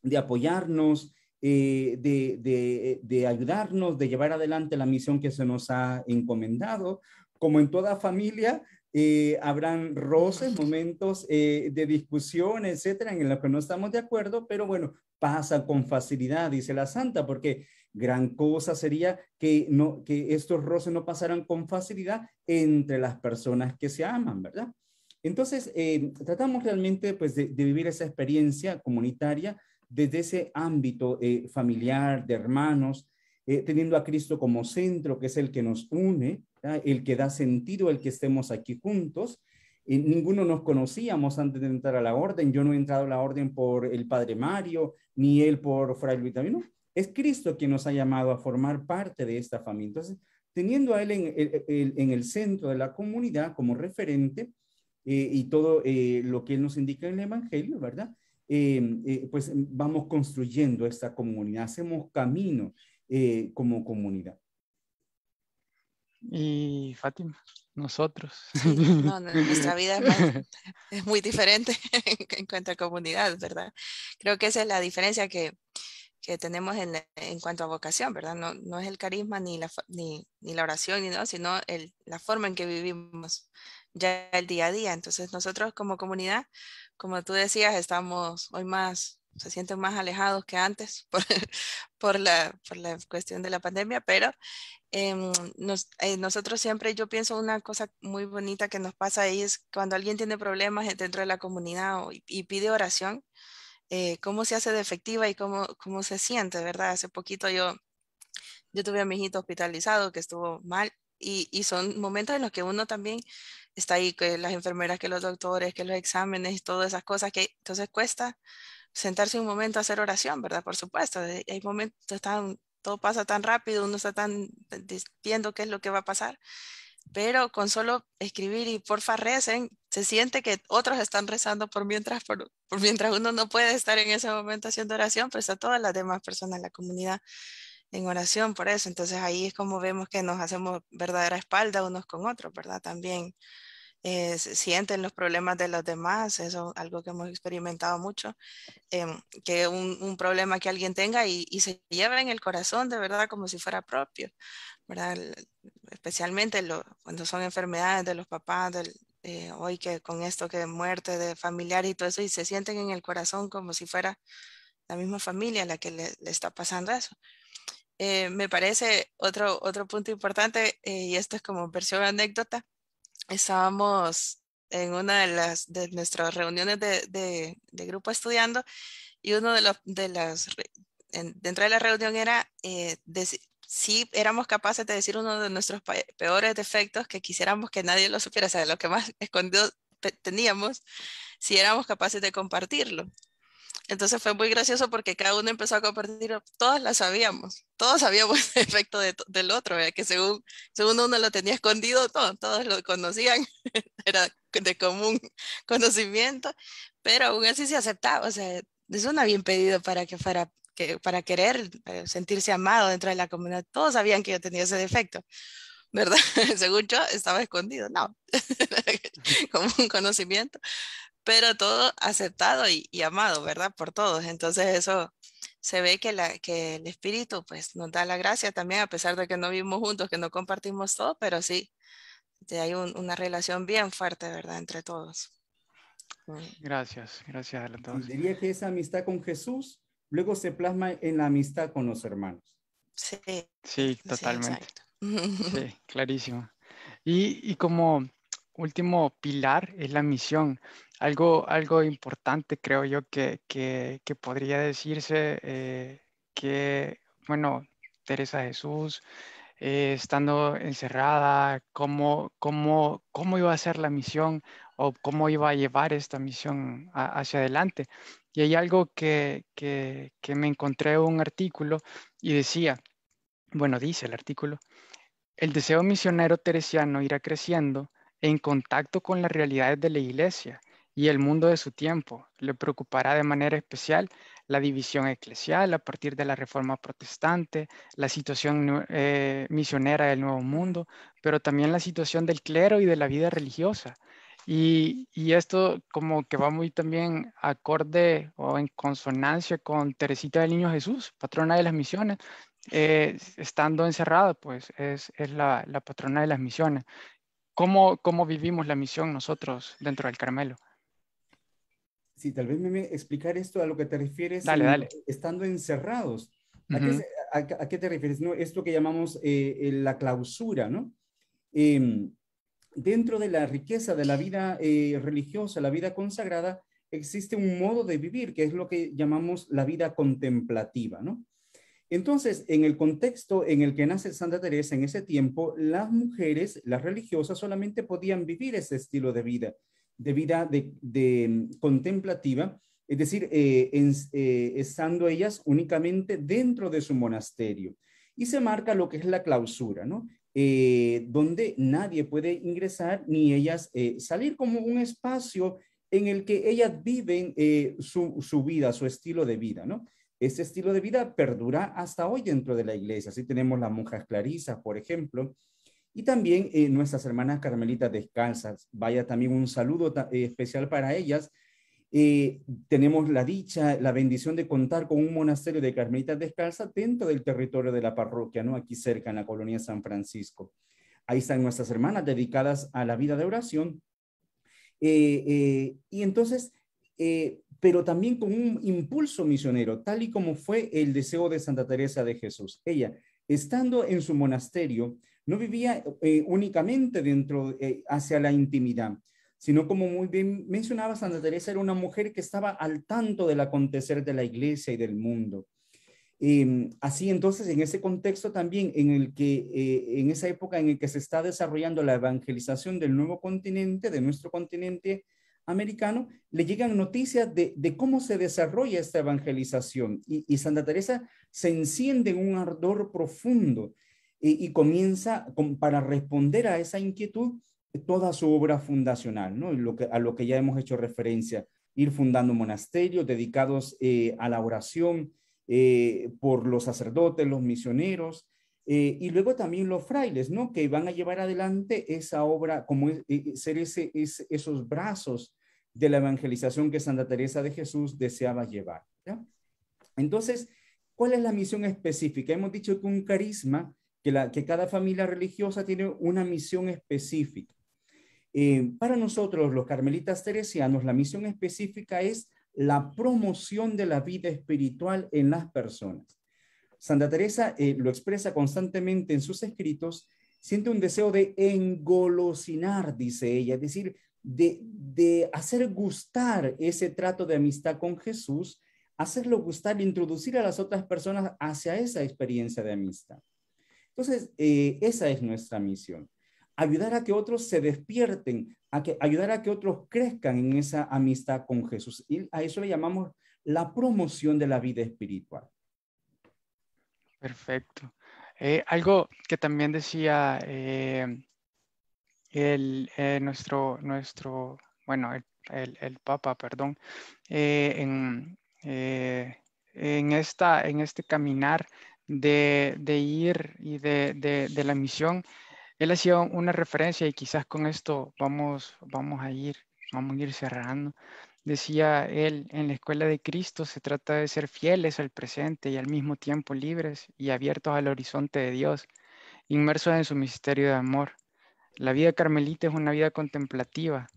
de apoyarnos, eh, de, de, de ayudarnos, de llevar adelante la misión que se nos ha encomendado. Como en toda familia, eh, habrán roces, momentos eh, de discusión, etcétera, en los que no estamos de acuerdo, pero bueno, pasa con facilidad, dice la santa, porque gran cosa sería que, que estos roces no pasaran con facilidad entre las personas que se aman, ¿verdad? Entonces, tratamos realmente pues, de, vivir esa experiencia comunitaria desde ese ámbito eh, familiar, de hermanos, eh, teniendo a Cristo como centro, que es el que nos une, el que da sentido, el que estemos aquí juntos. Eh, ninguno nos conocíamos antes de entrar a la orden. Yo no he entrado a la orden por el Padre Mario, ni él por Fray Luis también. Es Cristo quien nos ha llamado a formar parte de esta familia. Entonces, teniendo a él en, el centro de la comunidad como referente y todo lo que él nos indica en el Evangelio, ¿verdad? Em, eh, pues em, vamos construyendo esta comunidad, hacemos camino eh, como comunidad. Y Fátima, nosotros. <laughs> <laughs> nuestra vida es, muy diferente <laughs> en cuanto a comunidad, ¿verdad? Creo que esa es la diferencia que, que tenemos en, en, cuanto a vocación, ¿verdad? No, no es el carisma ni la, ni, ni la oración, ni, no, sino el, la forma en que vivimos ya el día a día. Entonces nosotros como comunidad como tú decías, estamos hoy más, se sienten más alejados que antes <laughs> por, la, cuestión de la pandemia, pero em, eh, nosotros siempre, yo pienso una cosa muy bonita que nos pasa ahí es cuando alguien tiene problemas dentro de la comunidad y, pide oración, eh, cómo se hace de efectiva y cómo, cómo se siente, ¿verdad? Hace poquito yo, yo tuve a mi hijito hospitalizado que estuvo mal y, y son momentos en los que uno también está ahí que las enfermeras, que los doctores, que los exámenes, todas esas cosas que entonces cuesta sentarse un momento a hacer oración, ¿verdad? Por supuesto, eh, hay momentos están todo pasa tan rápido, uno está tan viendo qué es lo que va a pasar, pero con solo escribir y porfa recen, se siente que otros están rezando por mientras, por, mientras uno no puede estar en ese momento haciendo oración, pues a todas las demás personas en la comunidad en oración por eso. Entonces ahí es como vemos que nos hacemos verdadera espalda unos con otros, ¿verdad? También eh, sienten los problemas de los demás, eso es algo que hemos experimentado mucho, em, que un, problema que alguien tenga y, se lleva en el corazón de verdad como si fuera propio, ¿verdad? Especialmente lo, cuando son enfermedades de los papás, del, eh, hoy que con esto que muerte de familiar y todo eso, y se sienten en el corazón como si fuera la misma familia la que le, le está pasando eso. Eh, me parece otro, punto importante, eh, y esto es como versión anécdota, estábamos en una de, las, de nuestras reuniones de, de, grupo estudiando y uno de los, de las, dentro de la reunión era si eh, éramos capaces de decir uno de nuestros peores defectos que quisiéramos que nadie lo supiera, o sea, lo que más escondido teníamos, si éramos capaces de compartirlo. Entonces fue muy gracioso porque cada uno empezó a compartir, todos las sabíamos, todos sabíamos <laughs> el efecto del otro, que según, según uno lo tenía escondido, todos lo conocían, <laughs> era de común <laughs> conocimiento, pero aún así se aceptaba, o sea, es una bien pedido para que fuera, que, para querer eh, sentirse amado dentro de la comunidad, todos sabían que yo tenía ese defecto. ¿verdad? Según yo, estaba escondido, no, como un conocimiento, pero todo aceptado y, amado, ¿verdad? Por todos. Entonces eso se ve que, la, que el Espíritu pues nos da la gracia también, a pesar de que no vivimos juntos, que no compartimos todo, pero sí, hay una relación bien fuerte, ¿verdad? Entre todos. Mm. Gracias, gracias a todos. Diría que esa amistad con Jesús luego se plasma en la amistad con los hermanos. Sí, sí totalmente. Sí, <laughs> sí clarísimo. Y, y como último pilar es la misión. Algo, importante creo yo que, que, podría decirse eh, que, bueno, Teresa Jesús, eh, estando encerrada, cómo, cómo, iba a ser la misión o cómo iba a llevar esta misión hacia adelante. Y hay algo que, que, que, me encontré un artículo y decía, bueno, dice el artículo, el deseo misionero teresiano irá creciendo en contacto con las realidades de la iglesia y el mundo de su tiempo. Le preocupará de manera especial la división eclesial a partir de la reforma protestante, la situación eh, misionera del Nuevo Mundo, pero también la situación del clero y de la vida religiosa. Y, esto como que va muy también acorde o en consonancia con Teresita del Niño Jesús, patrona de las misiones, eh, estando encerrada, pues es, la, patrona de las misiones. ¿Cómo, ¿Cómo vivimos la misión nosotros dentro del Carmelo? si tal vez me explicar esto a lo que te refieres estando encerrados. ¿A, qué, te refieres? esto que llamamos eh, la clausura, ¿no? Em, dentro de la riqueza de la vida eh, religiosa, la vida consagrada, existe un modo de vivir que es lo que llamamos la vida contemplativa, ¿no? Entonces, en el contexto en el que nace Santa Teresa en ese tiempo, las mujeres, las religiosas, solamente podían vivir ese estilo de vida de vida de, mm, contemplativa, es decir, eh, eh, estando ellas únicamente dentro de su monasterio. Y se marca lo que es la clausura, ¿no? Eh, donde nadie puede ingresar ni ellas salir como un espacio en el que ellas viven su, su, vida, su estilo de vida, ¿no? Ese estilo de vida perdura hasta hoy dentro de la iglesia. Si tenemos las monjas clarisas, por ejemplo, y también eh, nuestras hermanas carmelitas descalzas. Vaya también un saludo eh, especial para ellas. Eh, tenemos la dicha, la bendición de contar con un monasterio de carmelitas descalzas dentro del territorio de la parroquia, ¿no? Aquí cerca, en la colonia San Francisco. Ahí están nuestras hermanas dedicadas a la vida de oración. y entonces, pero también con un impulso misionero, tal y como fue el deseo de Santa Teresa de Jesús. Ella, estando en su monasterio, no vivía eh, únicamente dentro, eh, hacia la intimidad, sino como muy bien mencionaba Santa Teresa, era una mujer que estaba al tanto del acontecer de la iglesia y del mundo. Em, así entonces, en ese contexto también en el que, eh, en esa época en el que se está desarrollando la evangelización del nuevo continente, de nuestro continente, americano, le llegan noticias de, cómo se desarrolla esta evangelización. Y, y, Santa Teresa se enciende en un ardor profundo y, comienza para responder a esa inquietud toda su obra fundacional, ¿no? Lo que, a lo que ya hemos hecho referencia, ir fundando monasterios dedicados eh, a la oración eh, por los sacerdotes, los misioneros, eh, y luego también los frailes, ¿no? Que van a llevar adelante esa obra, como e, e, ser ese, esos brazos de la evangelización que Santa Teresa de Jesús deseaba llevar. ¿ya? Entonces, ¿cuál es la misión específica? Hemos dicho que un carisma que, cada familia religiosa tiene una misión específica. Eh, para nosotros, los carmelitas teresianos, la misión específica es la promoción de la vida espiritual en las personas. Santa Teresa eh, lo expresa constantemente en sus escritos, siente un deseo de engolosinar, dice ella, es decir, de, de hacer gustar ese trato de amistad con Jesús, hacerlo gustar, introducir a las otras personas hacia esa experiencia de amistad. Entonces, eh, esa es nuestra misión. Ayudar a que otros se despierten, a que, ayudar a que otros crezcan en esa amistad con Jesús. Y a eso le llamamos la promoción de la vida espiritual. Perfecto. Eh, algo que también decía eh, el, nuestro, nuestro, bueno, el, el, el Papa, perdón, en, en, esta, en este caminar de, ir y de, la misión, él hacía una referencia y quizás con esto vamos, vamos a ir, vamos a ir cerrando. Decía él, en la escuela de Cristo se trata de ser fieles al presente y al mismo tiempo libres y abiertos al horizonte de Dios, inmersos en su misterio de amor. La vida carmelita es una vida contemplativa.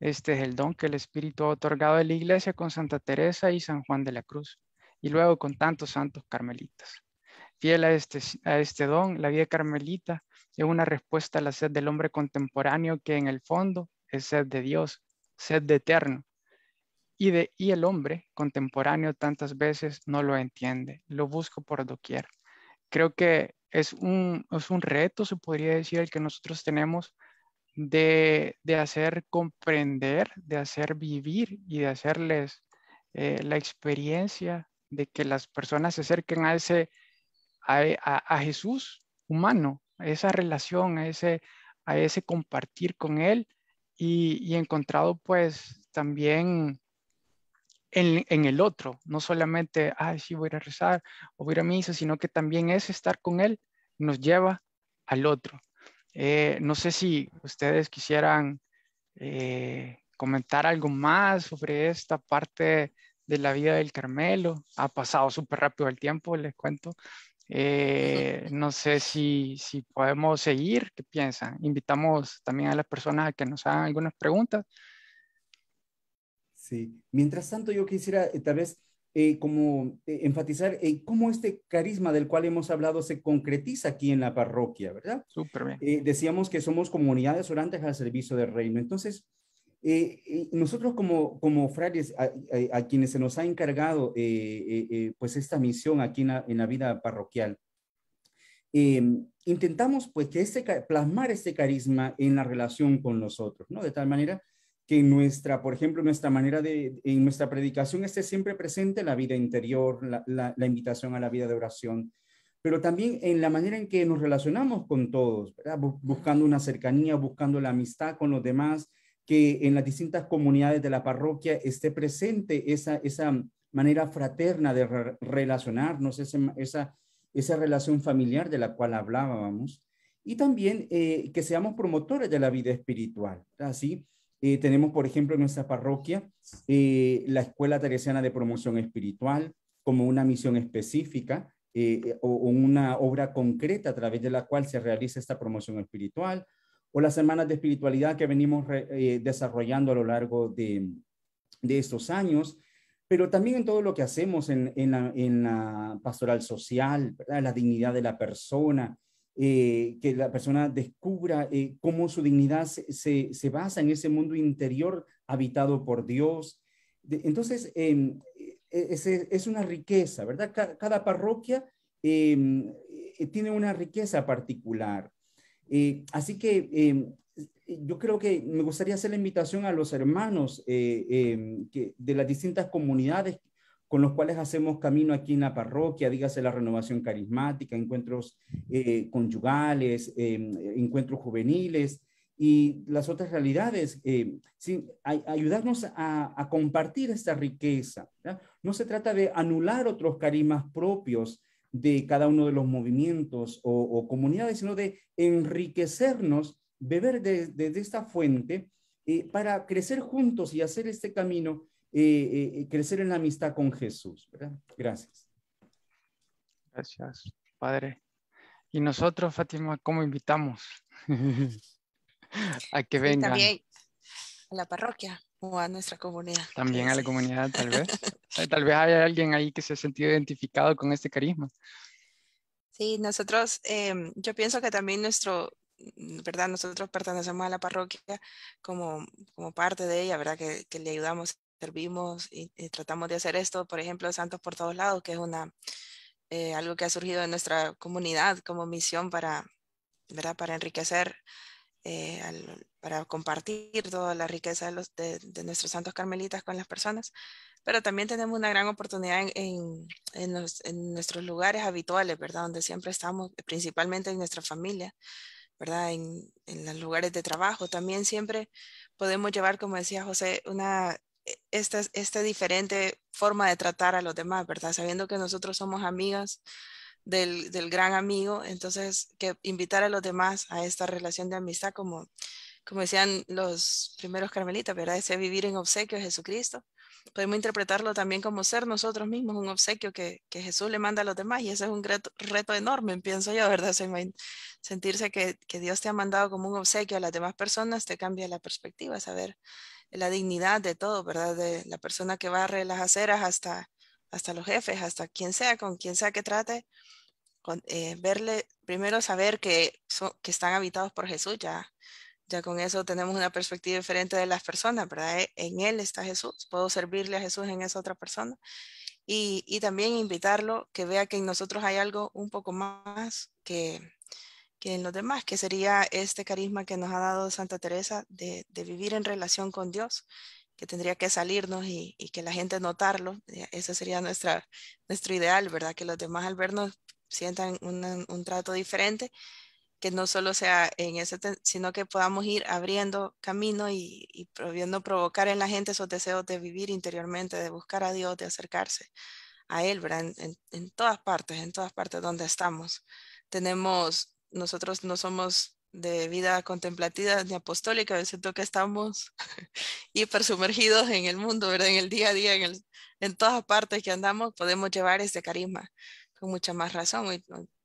Este es el don que el Espíritu ha otorgado a la Iglesia con Santa Teresa y San Juan de la Cruz, y luego con tantos santos carmelitas. Fiel a este, a este don, la vida carmelita es una respuesta a la sed del hombre contemporáneo que en el fondo es sed de Dios, sed de eterno. Y, de, y el hombre contemporáneo tantas veces no lo entiende, lo busco por doquier. Creo que es un, reto, se podría decir, el que nosotros tenemos de, de hacer comprender, de hacer vivir y de hacerles eh, la experiencia de que las personas se acerquen a ese a, Jesús humano, esa relación, a ese, a ese compartir con Él y, encontrado pues también en, el otro, no solamente, ay, sí, voy a rezar o voy a misa, sino que también es estar con Él, nos lleva al otro. Eh, no sé si ustedes quisieran eh, comentar algo más sobre esta parte de la vida del Carmelo. Ha pasado súper rápido el tiempo, les cuento. Eh, no sé si, si, podemos seguir, ¿qué piensan? Invitamos también a las personas que nos hagan algunas preguntas. Sí, mientras tanto yo quisiera eh, tal vez eh, como enfatizar cómo este carisma del cual hemos hablado se concretiza aquí en la parroquia, ¿verdad? Súper bien. decíamos que somos comunidades orantes al servicio del reino, entonces eh, eh, nosotros como, como frailes, a, quienes se nos ha encargado eh, pues esta misión aquí en la, vida parroquial, em, intentamos pues que este, plasmar este carisma en la relación con nosotros, ¿no? De tal manera que nuestra, por ejemplo, nuestra manera de, en nuestra predicación esté siempre presente la vida interior, la, la, invitación a la vida de oración, pero también en la manera en que nos relacionamos con todos, buscando una cercanía, buscando la amistad con los demás, que en las distintas comunidades de la parroquia esté presente esa, manera fraterna de relacionarnos, esa, relación familiar de la cual hablábamos, y también eh, que seamos promotores de la vida espiritual. Así, eh, tenemos, por ejemplo, en nuestra parroquia eh, la Escuela Teresiana de Promoción Espiritual como una misión específica o, una obra concreta a través de la cual se realiza esta promoción espiritual las semanas de espiritualidad que venimos eh, desarrollando a lo largo de, de, estos años, pero también en todo lo que hacemos en, la, pastoral social, ¿verdad? la dignidad de la persona, eh, que la persona descubra eh, cómo su dignidad se, basa en ese mundo interior habitado por Dios. entonces, em, e, es, una riqueza, ¿verdad? Cada, cada parroquia em, tiene una riqueza particular. Eh, así que em, eh, yo creo que me gustaría hacer la invitación a los hermanos eh, em, de las distintas comunidades con los cuales hacemos camino aquí en la parroquia, dígase la renovación carismática, encuentros conyugales, em, encuentros juveniles y las otras realidades, ayudarnos a, compartir esta riqueza. No se trata de anular otros carismas propios, de cada uno de los movimientos o, comunidades, sino de enriquecernos, beber de, esta fuente eh, para crecer juntos y hacer este camino, eh, eh, crecer en la amistad con Jesús. Gracias. Gracias, Padre. Y nosotros, Fátima, ¿cómo invitamos <laughs> a que vengan? a la parroquia o a nuestra comunidad. También a la comunidad, tal vez. <laughs> tal vez haya alguien ahí que se ha sentido identificado con este carisma. Sí, nosotros, em, yo pienso que también nuestro, mm, ¿verdad? Nosotros pertenecemos a la parroquia como, como parte de ella, ¿verdad? Que, le ayudamos, servimos y, tratamos de hacer esto, por ejemplo, Santos por todos lados, que es una, eh, algo que ha surgido en nuestra comunidad como misión para, ¿verdad? Para enriquecer eh, para compartir toda la riqueza de, nuestros santos carmelitas con las personas, pero también tenemos una gran oportunidad en, nuestros lugares habituales, ¿verdad? Donde siempre estamos, principalmente en nuestra familia, ¿verdad? En, los lugares de trabajo. También siempre podemos llevar, como decía José, una e, esta, esta, diferente forma de tratar a los demás, ¿verdad? Sabiendo que nosotros somos amigas, del, gran amigo, entonces que invitar a los demás a esta relación de amistad, como, como decían los primeros carmelitas, ¿verdad? Ese vivir en obsequio a Jesucristo. Podemos interpretarlo también como ser nosotros mismos un obsequio que, que Jesús le manda a los demás y ese es un reto, reto enorme, pienso yo, ¿verdad? Sentirse que, que Dios te ha mandado como un obsequio a las demás personas te cambia la perspectiva, saber la dignidad de todo, ¿verdad? De la persona que barre las aceras hasta, hasta los jefes, hasta quien sea, con quien sea que trate, eh, verle, primero saber que, que están habitados por Jesús, ya, ya con eso tenemos una perspectiva diferente de las personas, ¿verdad? E, en Él está Jesús, puedo servirle a Jesús en esa otra persona. Y, también invitarlo que vea que en nosotros hay algo un poco más que, en los demás, que sería este carisma que nos ha dado Santa Teresa de, vivir en relación con Dios, que tendría que salirnos y, que la gente notarlo. Eh, Ese sería nuestra, nuestro ideal, ¿verdad? Que los demás al vernos sientan un, trato diferente, que no solo sea en ese, sino que podamos ir abriendo camino y, y proviendo provocar en la gente esos deseos de vivir interiormente, de buscar a Dios, de acercarse a Él, ¿verdad? En, todas partes, en todas partes donde estamos. Tenemos, nosotros no somos de vida contemplativa ni apostólica, siento que estamos <laughs> hiper sumergidos en el mundo, ¿verdad? En el día a día, en, en todas partes que andamos, podemos llevar este carisma con mucha más razón. Y,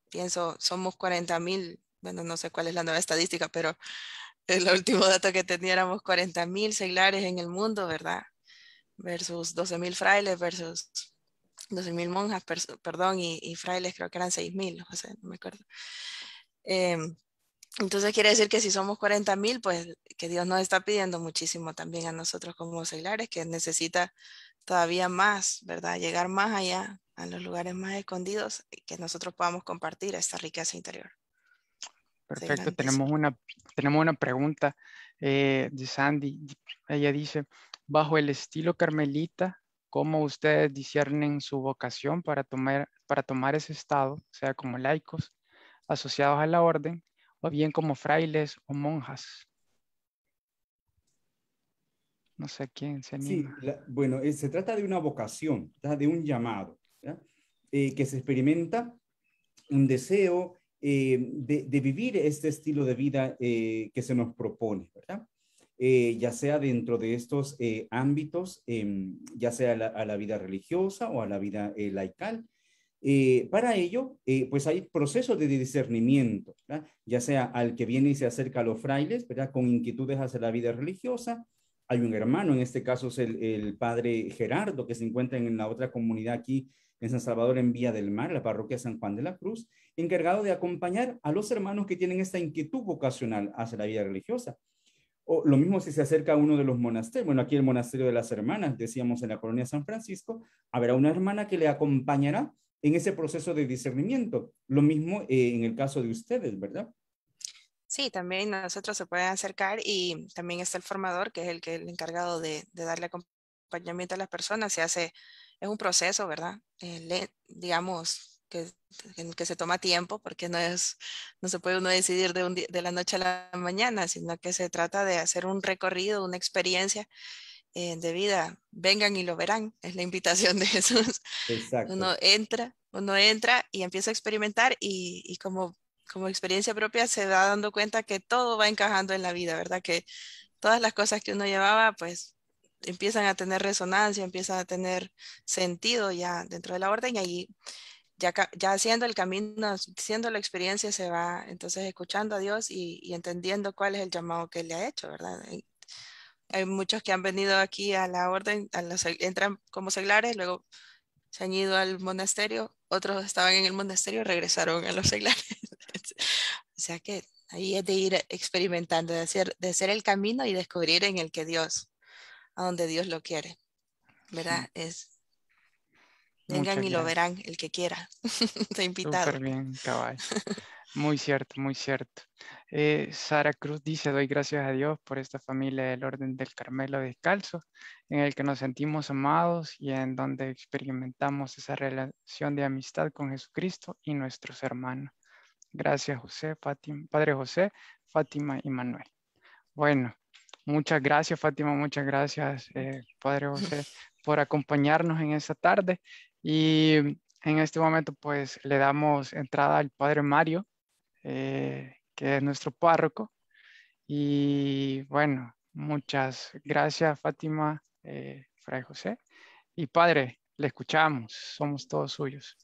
pienso, somos 40 mil, bueno, no sé cuál es la nueva estadística, pero el último dato que teníamos 40 mil seglares en el mundo, ¿verdad? Versus 12 mil frailes, versus 12 mil monjas, perdón, y, frailes creo que eran 6 mil, o no me acuerdo. Em, entonces quiere decir que si somos 40 mil, pues que Dios nos está pidiendo muchísimo también a nosotros como seglares, que necesita todavía más, ¿verdad? Llegar más allá a los lugares más escondidos y que nosotros podamos compartir esta riqueza interior. Perfecto, tenemos una, tenemos una pregunta eh, de Sandy. Ella dice, bajo el estilo carmelita, ¿cómo ustedes disciernen su vocación para tomar, para tomar ese estado, sea como laicos, asociados a la orden, o bien como frailes o monjas? No sé quién se Sí, bueno, eh, se trata de una vocación, de un llamado. Eh, que se experimenta un deseo eh, de, vivir este estilo de vida eh, que se nos propone, ya sea dentro de estos ámbitos, em, ya sea a la vida religiosa o a la vida laical. para ello, pues hay procesos de discernimiento, ya sea al que viene y se acerca a los frailes, con inquietudes hacia la vida religiosa, hay un hermano, en este caso es el, el, padre Gerardo, que se encuentra en la otra comunidad aquí en San Salvador en Vía del Mar, la parroquia San Juan de la Cruz, encargado de acompañar a los hermanos que tienen esta inquietud vocacional hacia la vida religiosa. O lo mismo si se acerca a uno de los monasterios. Bueno, aquí el monasterio de las hermanas, decíamos en la colonia San Francisco, habrá una hermana que le acompañará en ese proceso de discernimiento. Lo mismo eh, en el caso de ustedes, ¿verdad? Sí, también nosotros se pueden acercar y también está el formador, que es el que el encargado de, de darle acompañamiento a las personas se hace, es un proceso, ¿verdad? Eh, le, digamos que, que, se toma tiempo porque no, es, no se puede uno decidir de, la noche a la mañana, sino que se trata de hacer un recorrido, una experiencia eh, de vida. Vengan y lo verán, es la invitación de <laughs> Jesús. Exacto. Uno entra, uno entra y empieza a experimentar y, y como como experiencia propia se va dando cuenta que todo va encajando en la vida, ¿verdad? Que todas las cosas que uno llevaba, pues empiezan a tener resonancia, empiezan a tener sentido ya dentro de la orden y ahí ya, ya haciendo el camino, haciendo la experiencia se va entonces escuchando a Dios y, entendiendo cuál es el llamado que le ha hecho, ¿verdad? Hay, muchos que han venido aquí a la orden, entran como seglares, luego se han ido al monasterio, otros estaban en el monasterio, y regresaron a los seglares. <laughs> o sea que ahí es de ir experimentando, de hacer, de hacer el camino y descubrir en el que Dios a donde Dios lo quiere, ¿verdad? Es, vengan y lo verán, el que quiera. <laughs> Te invitado. Súper bien, caballo. <laughs> Muy cierto, muy cierto. Eh, Sara Cruz dice, doy gracias a Dios por esta familia del Orden del Carmelo Descalzo, en el que nos sentimos amados y en donde experimentamos esa relación de amistad con Jesucristo y nuestros hermanos. Gracias, José, Fátima, Padre José, Fátima y Manuel. Bueno, Muchas gracias, Fátima, muchas gracias, eh, Padre José, <laughs> por acompañarnos en esta tarde. Y en este momento, pues, le damos entrada al Padre Mario, eh, que es nuestro párroco. Y bueno, muchas gracias, Fátima, eh, Fray José. Y Padre, le escuchamos, somos todos suyos.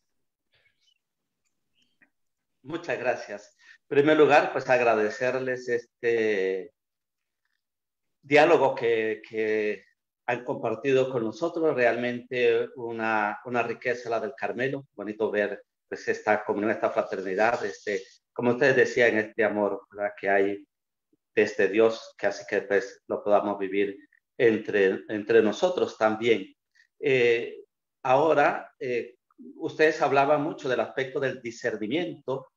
Muchas gracias. En primer lugar, pues agradecerles este diálogos que, han compartido con nosotros, realmente una, una, riqueza la del Carmelo, bonito ver pues esta comunidad, esta fraternidad, este, como ustedes decían, este amor que hay desde este Dios, que así que pues lo podamos vivir entre, entre nosotros también. Eh, ahora, eh, ustedes hablaban mucho del aspecto del discernimiento,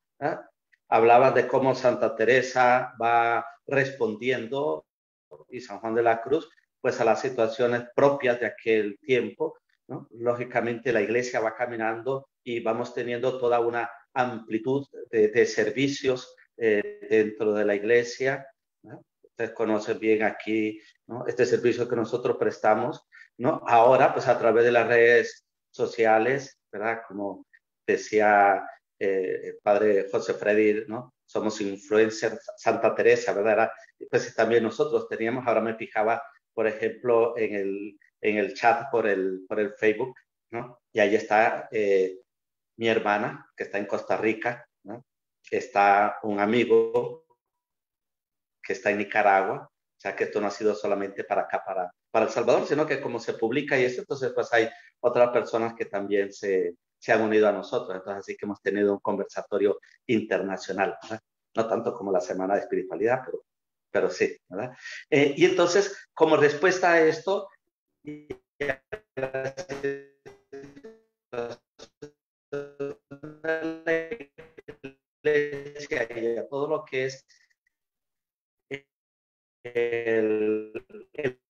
hablaban de cómo Santa Teresa va respondiendo y San Juan de la Cruz, pues a las situaciones propias de aquel tiempo. ¿no? Lógicamente la iglesia va caminando y vamos teniendo toda una amplitud de, servicios eh, dentro de la iglesia. ¿no? Ustedes conocen bien aquí ¿no? este servicio que nosotros prestamos. ¿no? Ahora, pues a través de las redes sociales, ¿verdad? Como decía eh, el padre José freddy ¿no? somos influencers, Santa Teresa, ¿verdad? pues también nosotros teníamos, ahora me fijaba, por ejemplo, en el, en el chat por el, por el Facebook, ¿no? Y ahí está eh, mi hermana, que está en Costa Rica, ¿no? Está un amigo que está en Nicaragua, o sea que esto no ha sido solamente para acá, para, para El Salvador, sino que como se publica y eso, entonces pues hay otras personas que también se, se han unido a nosotros. Entonces, así que hemos tenido un conversatorio internacional, no tanto como la Semana de Espiritualidad, pero, pero sí. ¿verdad? Eh, y entonces, como respuesta a esto, a todo lo que es el, el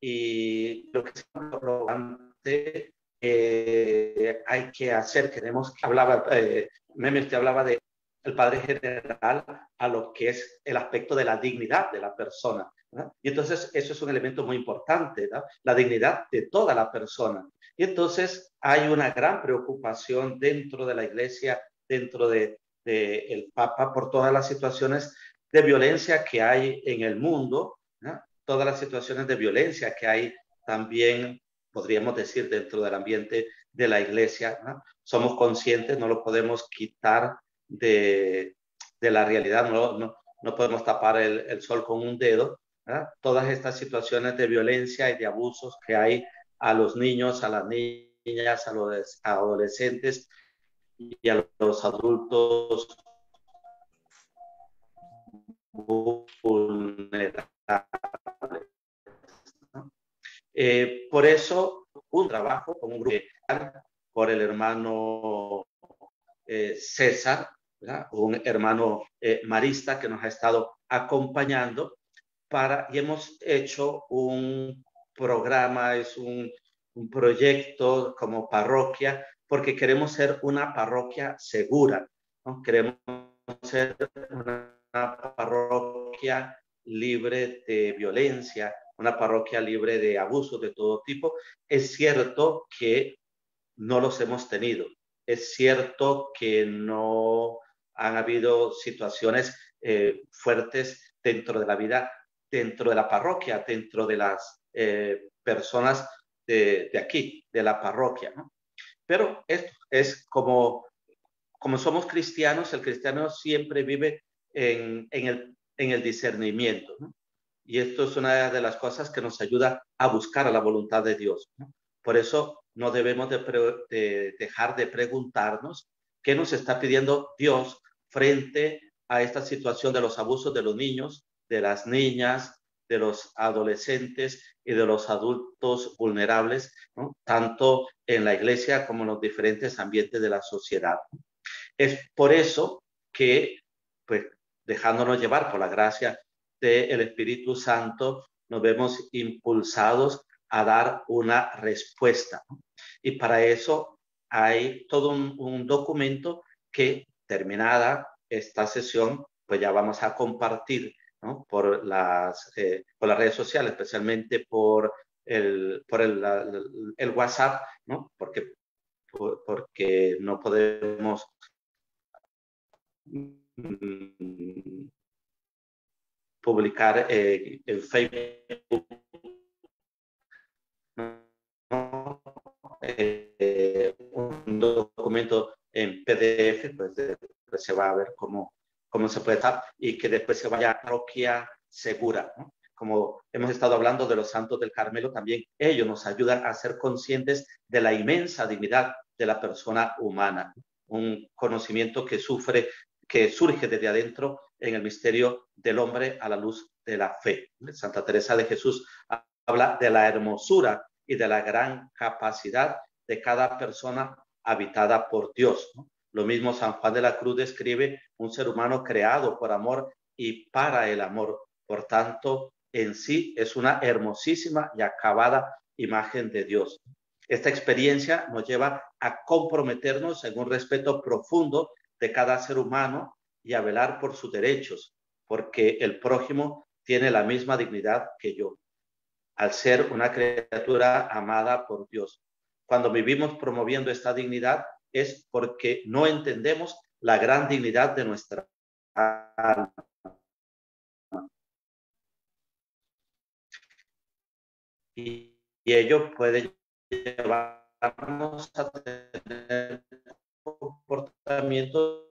y lo que es importante eh, hay que hacer, queremos, hablaba, eh, Memel te hablaba de el padre general a lo que es el aspecto de la dignidad de la persona. Y entonces eso es un elemento muy importante, la dignidad de toda la persona. Y entonces hay una gran preocupación dentro de la iglesia, dentro del de, el Papa, por todas las situaciones de violencia que hay en el mundo, ¿verdad? todas las situaciones de violencia que hay también, podríamos decir, dentro del ambiente de la iglesia. Somos conscientes, no lo podemos quitar de, de la realidad, no, no, no podemos tapar el, el, sol con un dedo. Todas estas situaciones de violencia y de abusos que hay a los niños, a las niñas, a los adolescentes y a los adultos vulnerables eh, por eso, un trabajo con un grupo por el hermano eh, César, un hermano eh, marista que nos ha estado acompañando para, y hemos hecho un programa, es un, proyecto como parroquia, porque queremos ser una parroquia segura, ¿no? queremos ser una parroquia libre de violencia, una parroquia libre de abusos de todo tipo. Es cierto que no los hemos tenido. Es cierto que no han habido situaciones eh, fuertes dentro de la vida, dentro de la parroquia, dentro de las eh, personas de, aquí, de la parroquia. Pero esto es como, como somos cristianos, el cristiano siempre vive en, en, el, en el discernimiento. Y esto es una de las cosas que nos ayuda a buscar a la voluntad de Dios. Por eso no debemos de, dejar de preguntarnos qué nos está pidiendo Dios frente a esta situación de los abusos de los niños, de las niñas, de los adolescentes y de los adultos vulnerables, tanto en la iglesia como en los diferentes ambientes de la sociedad. Es por eso que pues, dejándonos llevar por la gracia del Espíritu Santo, nos vemos impulsados a dar una respuesta. Y para eso hay todo un, documento que terminada esta sesión, pues ya vamos a compartir por, las, eh, por las redes sociales, especialmente por el, por el, WhatsApp, ¿no? Porque, porque no podemos Mm, publicar eh, en Facebook eh, un documento en PDF, pues, pues, se va a ver cómo, cómo se puede estar y que después se vaya a parroquia segura. Como hemos estado hablando de los santos del Carmelo, también ellos nos ayudan a ser conscientes de la inmensa dignidad de la persona humana, un conocimiento que sufre que surge desde adentro en el misterio del hombre a la luz de la fe. Santa Teresa de Jesús habla de la hermosura y de la gran capacidad de cada persona habitada por Dios. Lo mismo San Juan de la Cruz describe un ser humano creado por amor y para el amor. Por tanto, en sí es una hermosísima y acabada imagen de Dios. Esta experiencia nos lleva a comprometernos en un respeto profundo de cada ser humano y a velar por sus derechos, porque el prójimo tiene la misma dignidad que yo, al ser una criatura amada por Dios. Cuando vivimos promoviendo esta dignidad es porque no entendemos la gran dignidad de nuestra alma. Y, ello puede llevarnos a tener comportamientos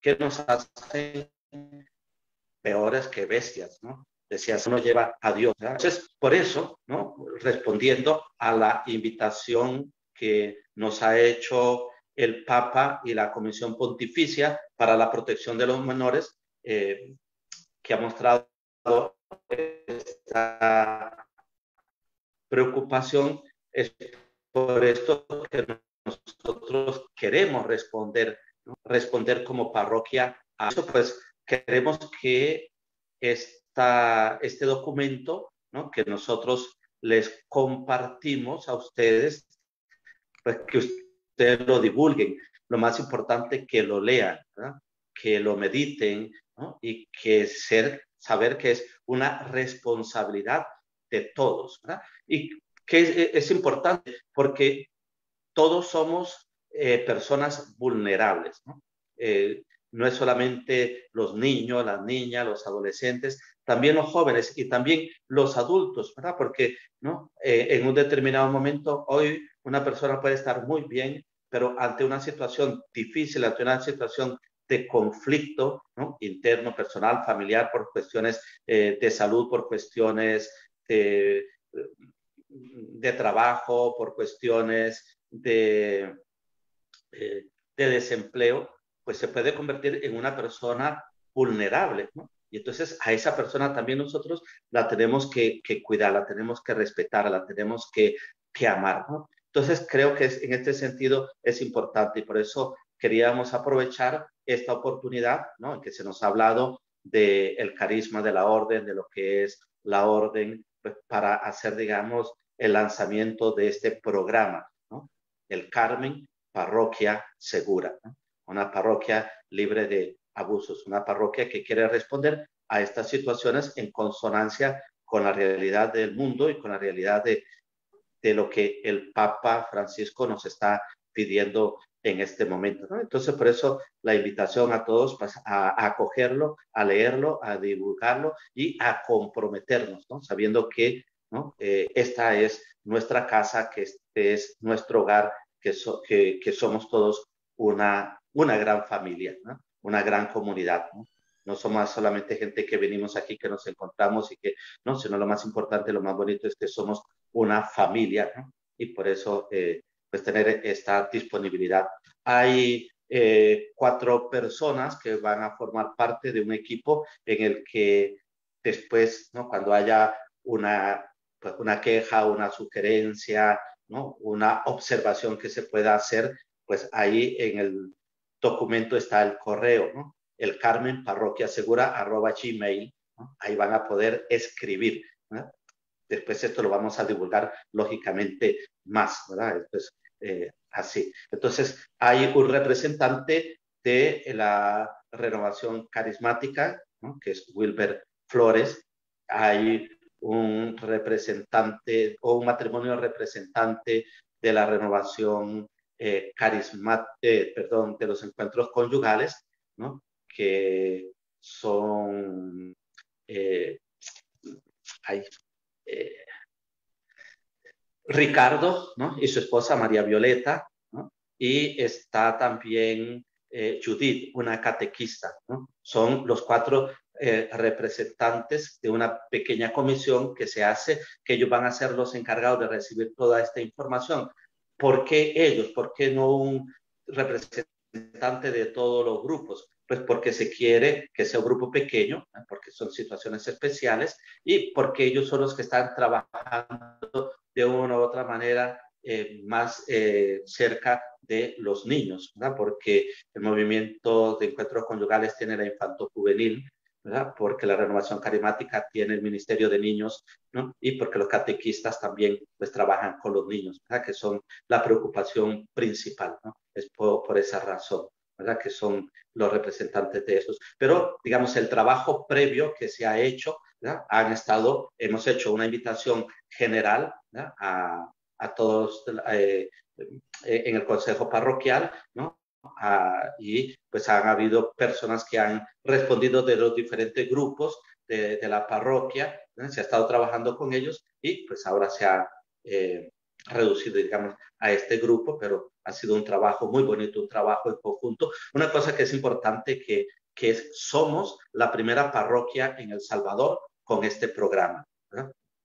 que nos hacen peores que bestias, ¿no? Decía, eso lleva a Dios. Entonces, por eso, ¿no? Respondiendo a la invitación que nos ha hecho el Papa y la Comisión Pontificia para la Protección de los Menores, eh, que ha mostrado esta preocupación, por esto que nos nosotros queremos responder, responder como parroquia a eso, pues queremos que esta, este documento ¿no? que nosotros les compartimos a ustedes, pues que ustedes lo divulguen. Lo más importante que lo lean, ¿verdad? que lo mediten ¿no? y que ser, saber que es una responsabilidad de todos. ¿verdad? Y que es, es importante porque todos somos eh, personas vulnerables. ¿no? Eh, ¿no? es solamente los niños, las niñas, los adolescentes, también los jóvenes y también los adultos, ¿verdad? Porque ¿no? Eh, en un determinado momento, hoy una persona puede estar muy bien, pero ante una situación difícil, ante una situación de conflicto ¿no? interno, personal, familiar, por cuestiones de salud, por cuestiones de de trabajo, por cuestiones de, eh, de desempleo, pues se puede convertir en una persona vulnerable, ¿no? Y entonces a esa persona también nosotros la tenemos que, que cuidar, la tenemos que respetar, la tenemos que, que amar, ¿no? Entonces creo que es, en este sentido es importante y por eso queríamos aprovechar esta oportunidad, ¿no? En que se nos ha hablado del el carisma de la orden, de lo que es la orden, pues, para hacer, digamos, el lanzamiento de este programa, el Carmen Parroquia Segura, una parroquia libre de abusos, una parroquia que quiere responder a estas situaciones en consonancia con la realidad del mundo y con la realidad de, de lo que el Papa Francisco nos está pidiendo en este momento. Entonces, por eso la invitación a todos pues, a, acogerlo, a leerlo, a divulgarlo y a comprometernos, sabiendo que eh, esta es nuestra casa, que este es nuestro hogar, que, somos todos una, una gran familia, una gran comunidad. ¿no? somos solamente gente que venimos aquí, que nos encontramos y que, no, sino lo más importante, lo más bonito es que somos una familia, Y por eso, eh, pues tener esta disponibilidad. Hay eh, cuatro personas que van a formar parte de un equipo en el que después, ¿no? Cuando haya una pues, una queja, una sugerencia, ¿no? una observación que se pueda hacer, pues ahí en el documento está el correo, el carmen parroquia segura arroba gmail, ahí van a poder escribir. Después esto lo vamos a divulgar lógicamente más, ¿verdad? Entonces, eh, así. Entonces, hay un representante de la renovación carismática, que es Wilber Flores, hay un representante o un matrimonio representante de la renovación eh, carismática, eh, perdón, de los encuentros conyugales, que son, eh, Ricardo y su esposa María Violeta, y está también Judith, una catequista. Son los cuatro eh, representantes de una pequeña comisión que se hace, que ellos van a ser los encargados de recibir toda esta información. ¿Por qué ellos? ¿Por qué no un representante de todos los grupos? Pues porque se quiere que sea un grupo pequeño, ¿eh? porque son situaciones especiales y porque ellos son los que están trabajando de una u otra manera eh, más cerca de los niños, porque el movimiento de encuentros conyugales tiene la infanto juvenil ¿verdad? porque la renovación carismática tiene el Ministerio de Niños ¿no? y porque los catequistas también pues trabajan con los niños, ¿verdad? que son la preocupación principal, ¿no? es por, por, esa razón, ¿verdad? que son los representantes de esos. Pero digamos, el trabajo previo que se ha hecho, ¿verdad? han estado, hemos hecho una invitación general a, a todos eh, en el consejo parroquial, ¿no? y pues han habido personas que han respondido de los diferentes grupos de, la parroquia, se ha estado trabajando con ellos y pues ahora se ha eh, reducido, digamos, a este grupo, pero ha sido un trabajo muy bonito, un trabajo en conjunto. Una cosa que es importante que, que es, somos la primera parroquia en El Salvador con este programa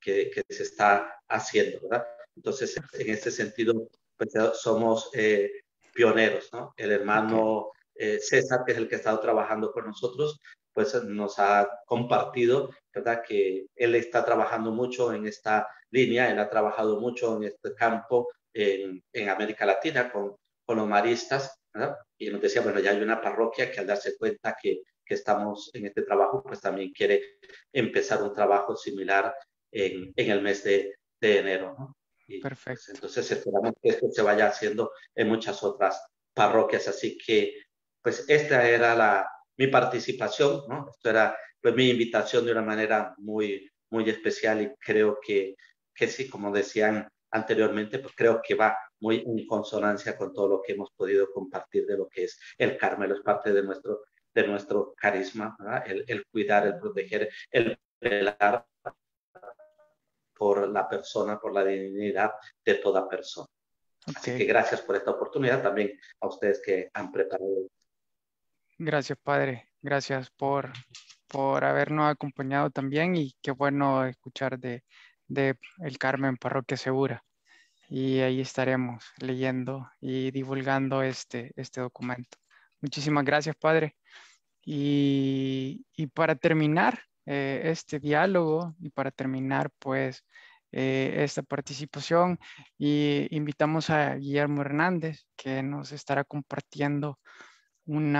que, que se está haciendo, ¿verdad? Entonces, en este sentido, pues somos eh, pioneros, ¿no? El hermano eh, César, que es el que ha estado trabajando con nosotros, pues nos ha compartido, ¿verdad? Que él está trabajando mucho en esta línea, él ha trabajado mucho en este campo en, América Latina con, con los maristas, ¿verdad? Y nos decía, bueno, ya hay una parroquia que al darse cuenta que, que estamos en este trabajo, pues también quiere empezar un trabajo similar en, el mes de, de enero, pues Perfecto. entonces esperamos que esto se vaya haciendo en muchas otras parroquias. Así que, pues esta era la, mi participación, ¿no? Esto era pues mi invitación de una manera muy, muy especial y creo que, que sí, como decían anteriormente, pues creo que va muy en consonancia con todo lo que hemos podido compartir de lo que es el Carmelo, es parte de nuestro, de nuestro carisma, el, el, cuidar, el proteger, el velar por la persona, por la dignidad de toda persona. Así que gracias por esta oportunidad también a ustedes que han preparado. Gracias, padre. Gracias por, por habernos acompañado también y qué bueno escuchar de, de El Carmen Parroquia Segura. Y ahí estaremos leyendo y divulgando este, este documento. Muchísimas gracias, padre. Y, y para terminar eh, este diálogo y para terminar, pues, eh, esta participación y invitamos a Guillermo Hernández que nos estará compartiendo un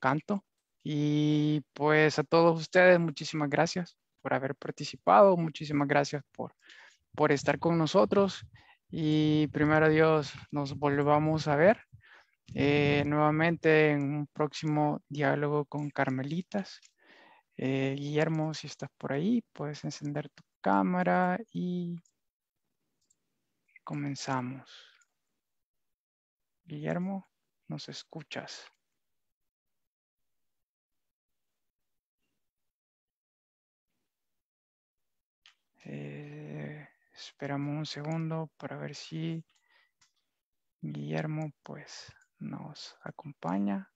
canto. Y pues a todos ustedes, muchísimas gracias por haber participado, muchísimas gracias por, por estar con nosotros y primero Dios nos volvamos a ver eh, nuevamente en un próximo diálogo con Carmelitas. Eh, Guillermo, si estás por ahí, puedes encender tu cámara y comenzamos. Guillermo, ¿nos escuchas? Eh, esperamos un segundo para ver si Guillermo pues nos acompaña.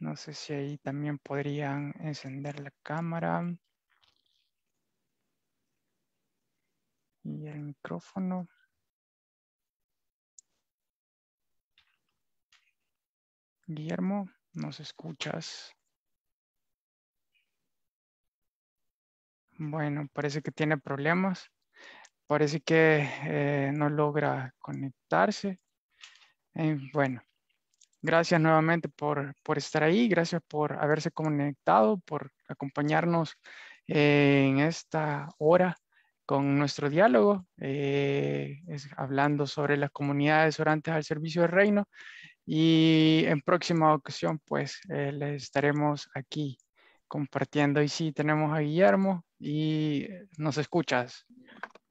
No sé si ahí también podrían encender la cámara. Y el micrófono. Guillermo, ¿nos escuchas? Bueno, parece que tiene problemas. Parece que eh, no logra conectarse. Eh, bueno, Gracias nuevamente por, por, estar ahí, gracias por haberse conectado, por acompañarnos eh, en esta hora con nuestro diálogo, eh, es, hablando sobre las comunidades orantes al servicio del reino y en próxima ocasión pues eh, les estaremos aquí compartiendo y sí tenemos a Guillermo y nos escuchas.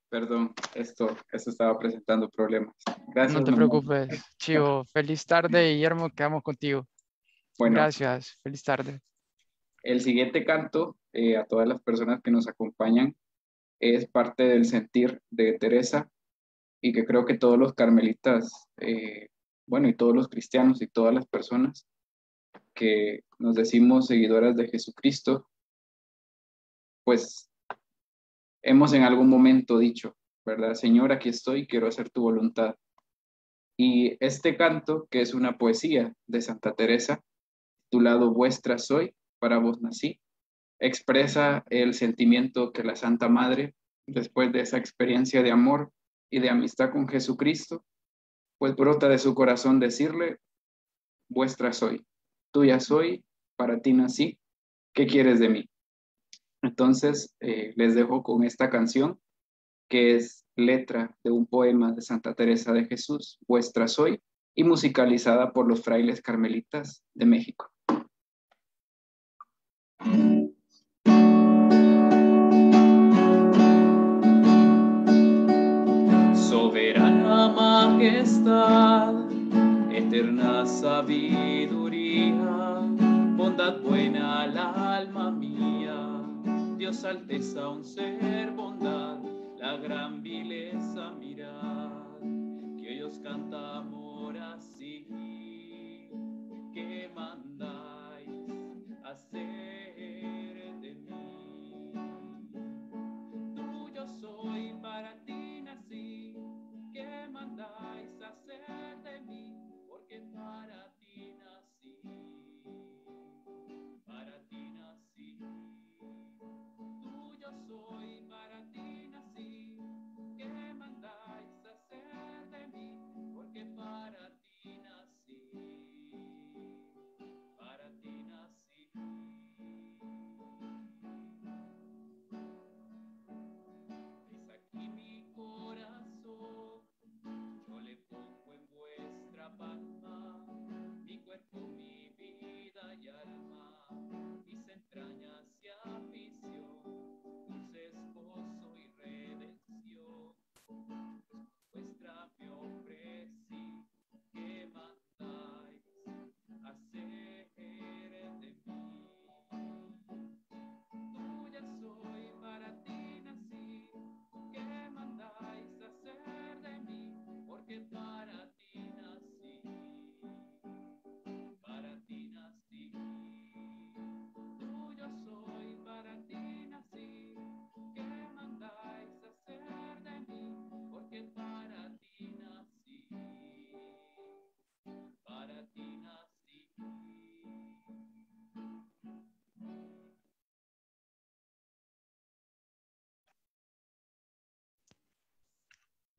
Perdón, esto, esto estaba presentando problemas. Gracias. No te preocupes, Chivo. Feliz tarde, Guillermo, quedamos contigo. Bueno, Gracias, feliz tarde. El siguiente canto, eh, a todas las personas que nos acompañan, es parte del sentir de Teresa y que creo que todos los carmelitas, eh, bueno, y todos los cristianos y todas las personas que nos decimos seguidoras de Jesucristo, pues hemos en algún momento dicho, ¿verdad? Señor, aquí estoy, quiero hacer tu voluntad. Y este canto, que es una poesía de Santa Teresa, titulado Vuestra soy, para vos nací, expresa el sentimiento que la Santa Madre, después de esa experiencia de amor y de amistad con Jesucristo, pues brota de su corazón decirle, vuestra soy, tuya soy, para ti nací, ¿qué quieres de mí? Entonces, eh, les dejo con esta canción, que es letra de un poema de Santa Teresa de Jesús, Vuestra Soy, y musicalizada por los frailes carmelitas de México. Soberana majestad, eterna sabiduría, bondad buena la Dios alteza un ser bondad, la gran vileza mirad, que hoy os canta amor así, que mandáis hacer.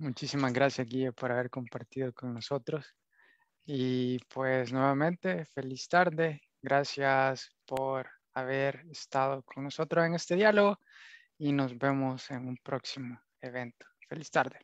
Muchísimas gracias, Guille, por haber compartido con nosotros. Y pues nuevamente, feliz tarde. Gracias por haber estado con nosotros en este diálogo y nos vemos en un próximo evento. Feliz tarde.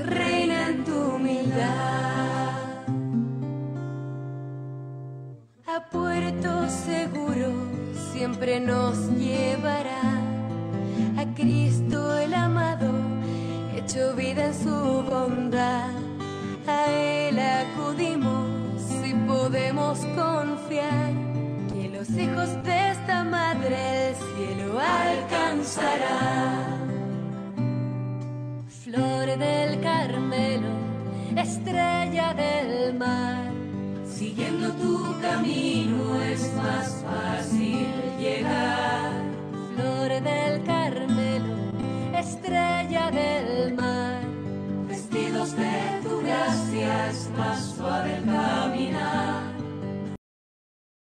reina en tu humildad. A puerto seguro siempre nos llevará a Cristo el amado, hecho vida en su bondad. A Él acudimos y podemos confiar que los hijos de esta madre el cielo alcanzará flor del Carmelo, estrella del mar. Siguiendo tu camino es más fácil llegar. Flor del Carmelo, estrella del mar. Vestidos de tu gracia es más suave caminar.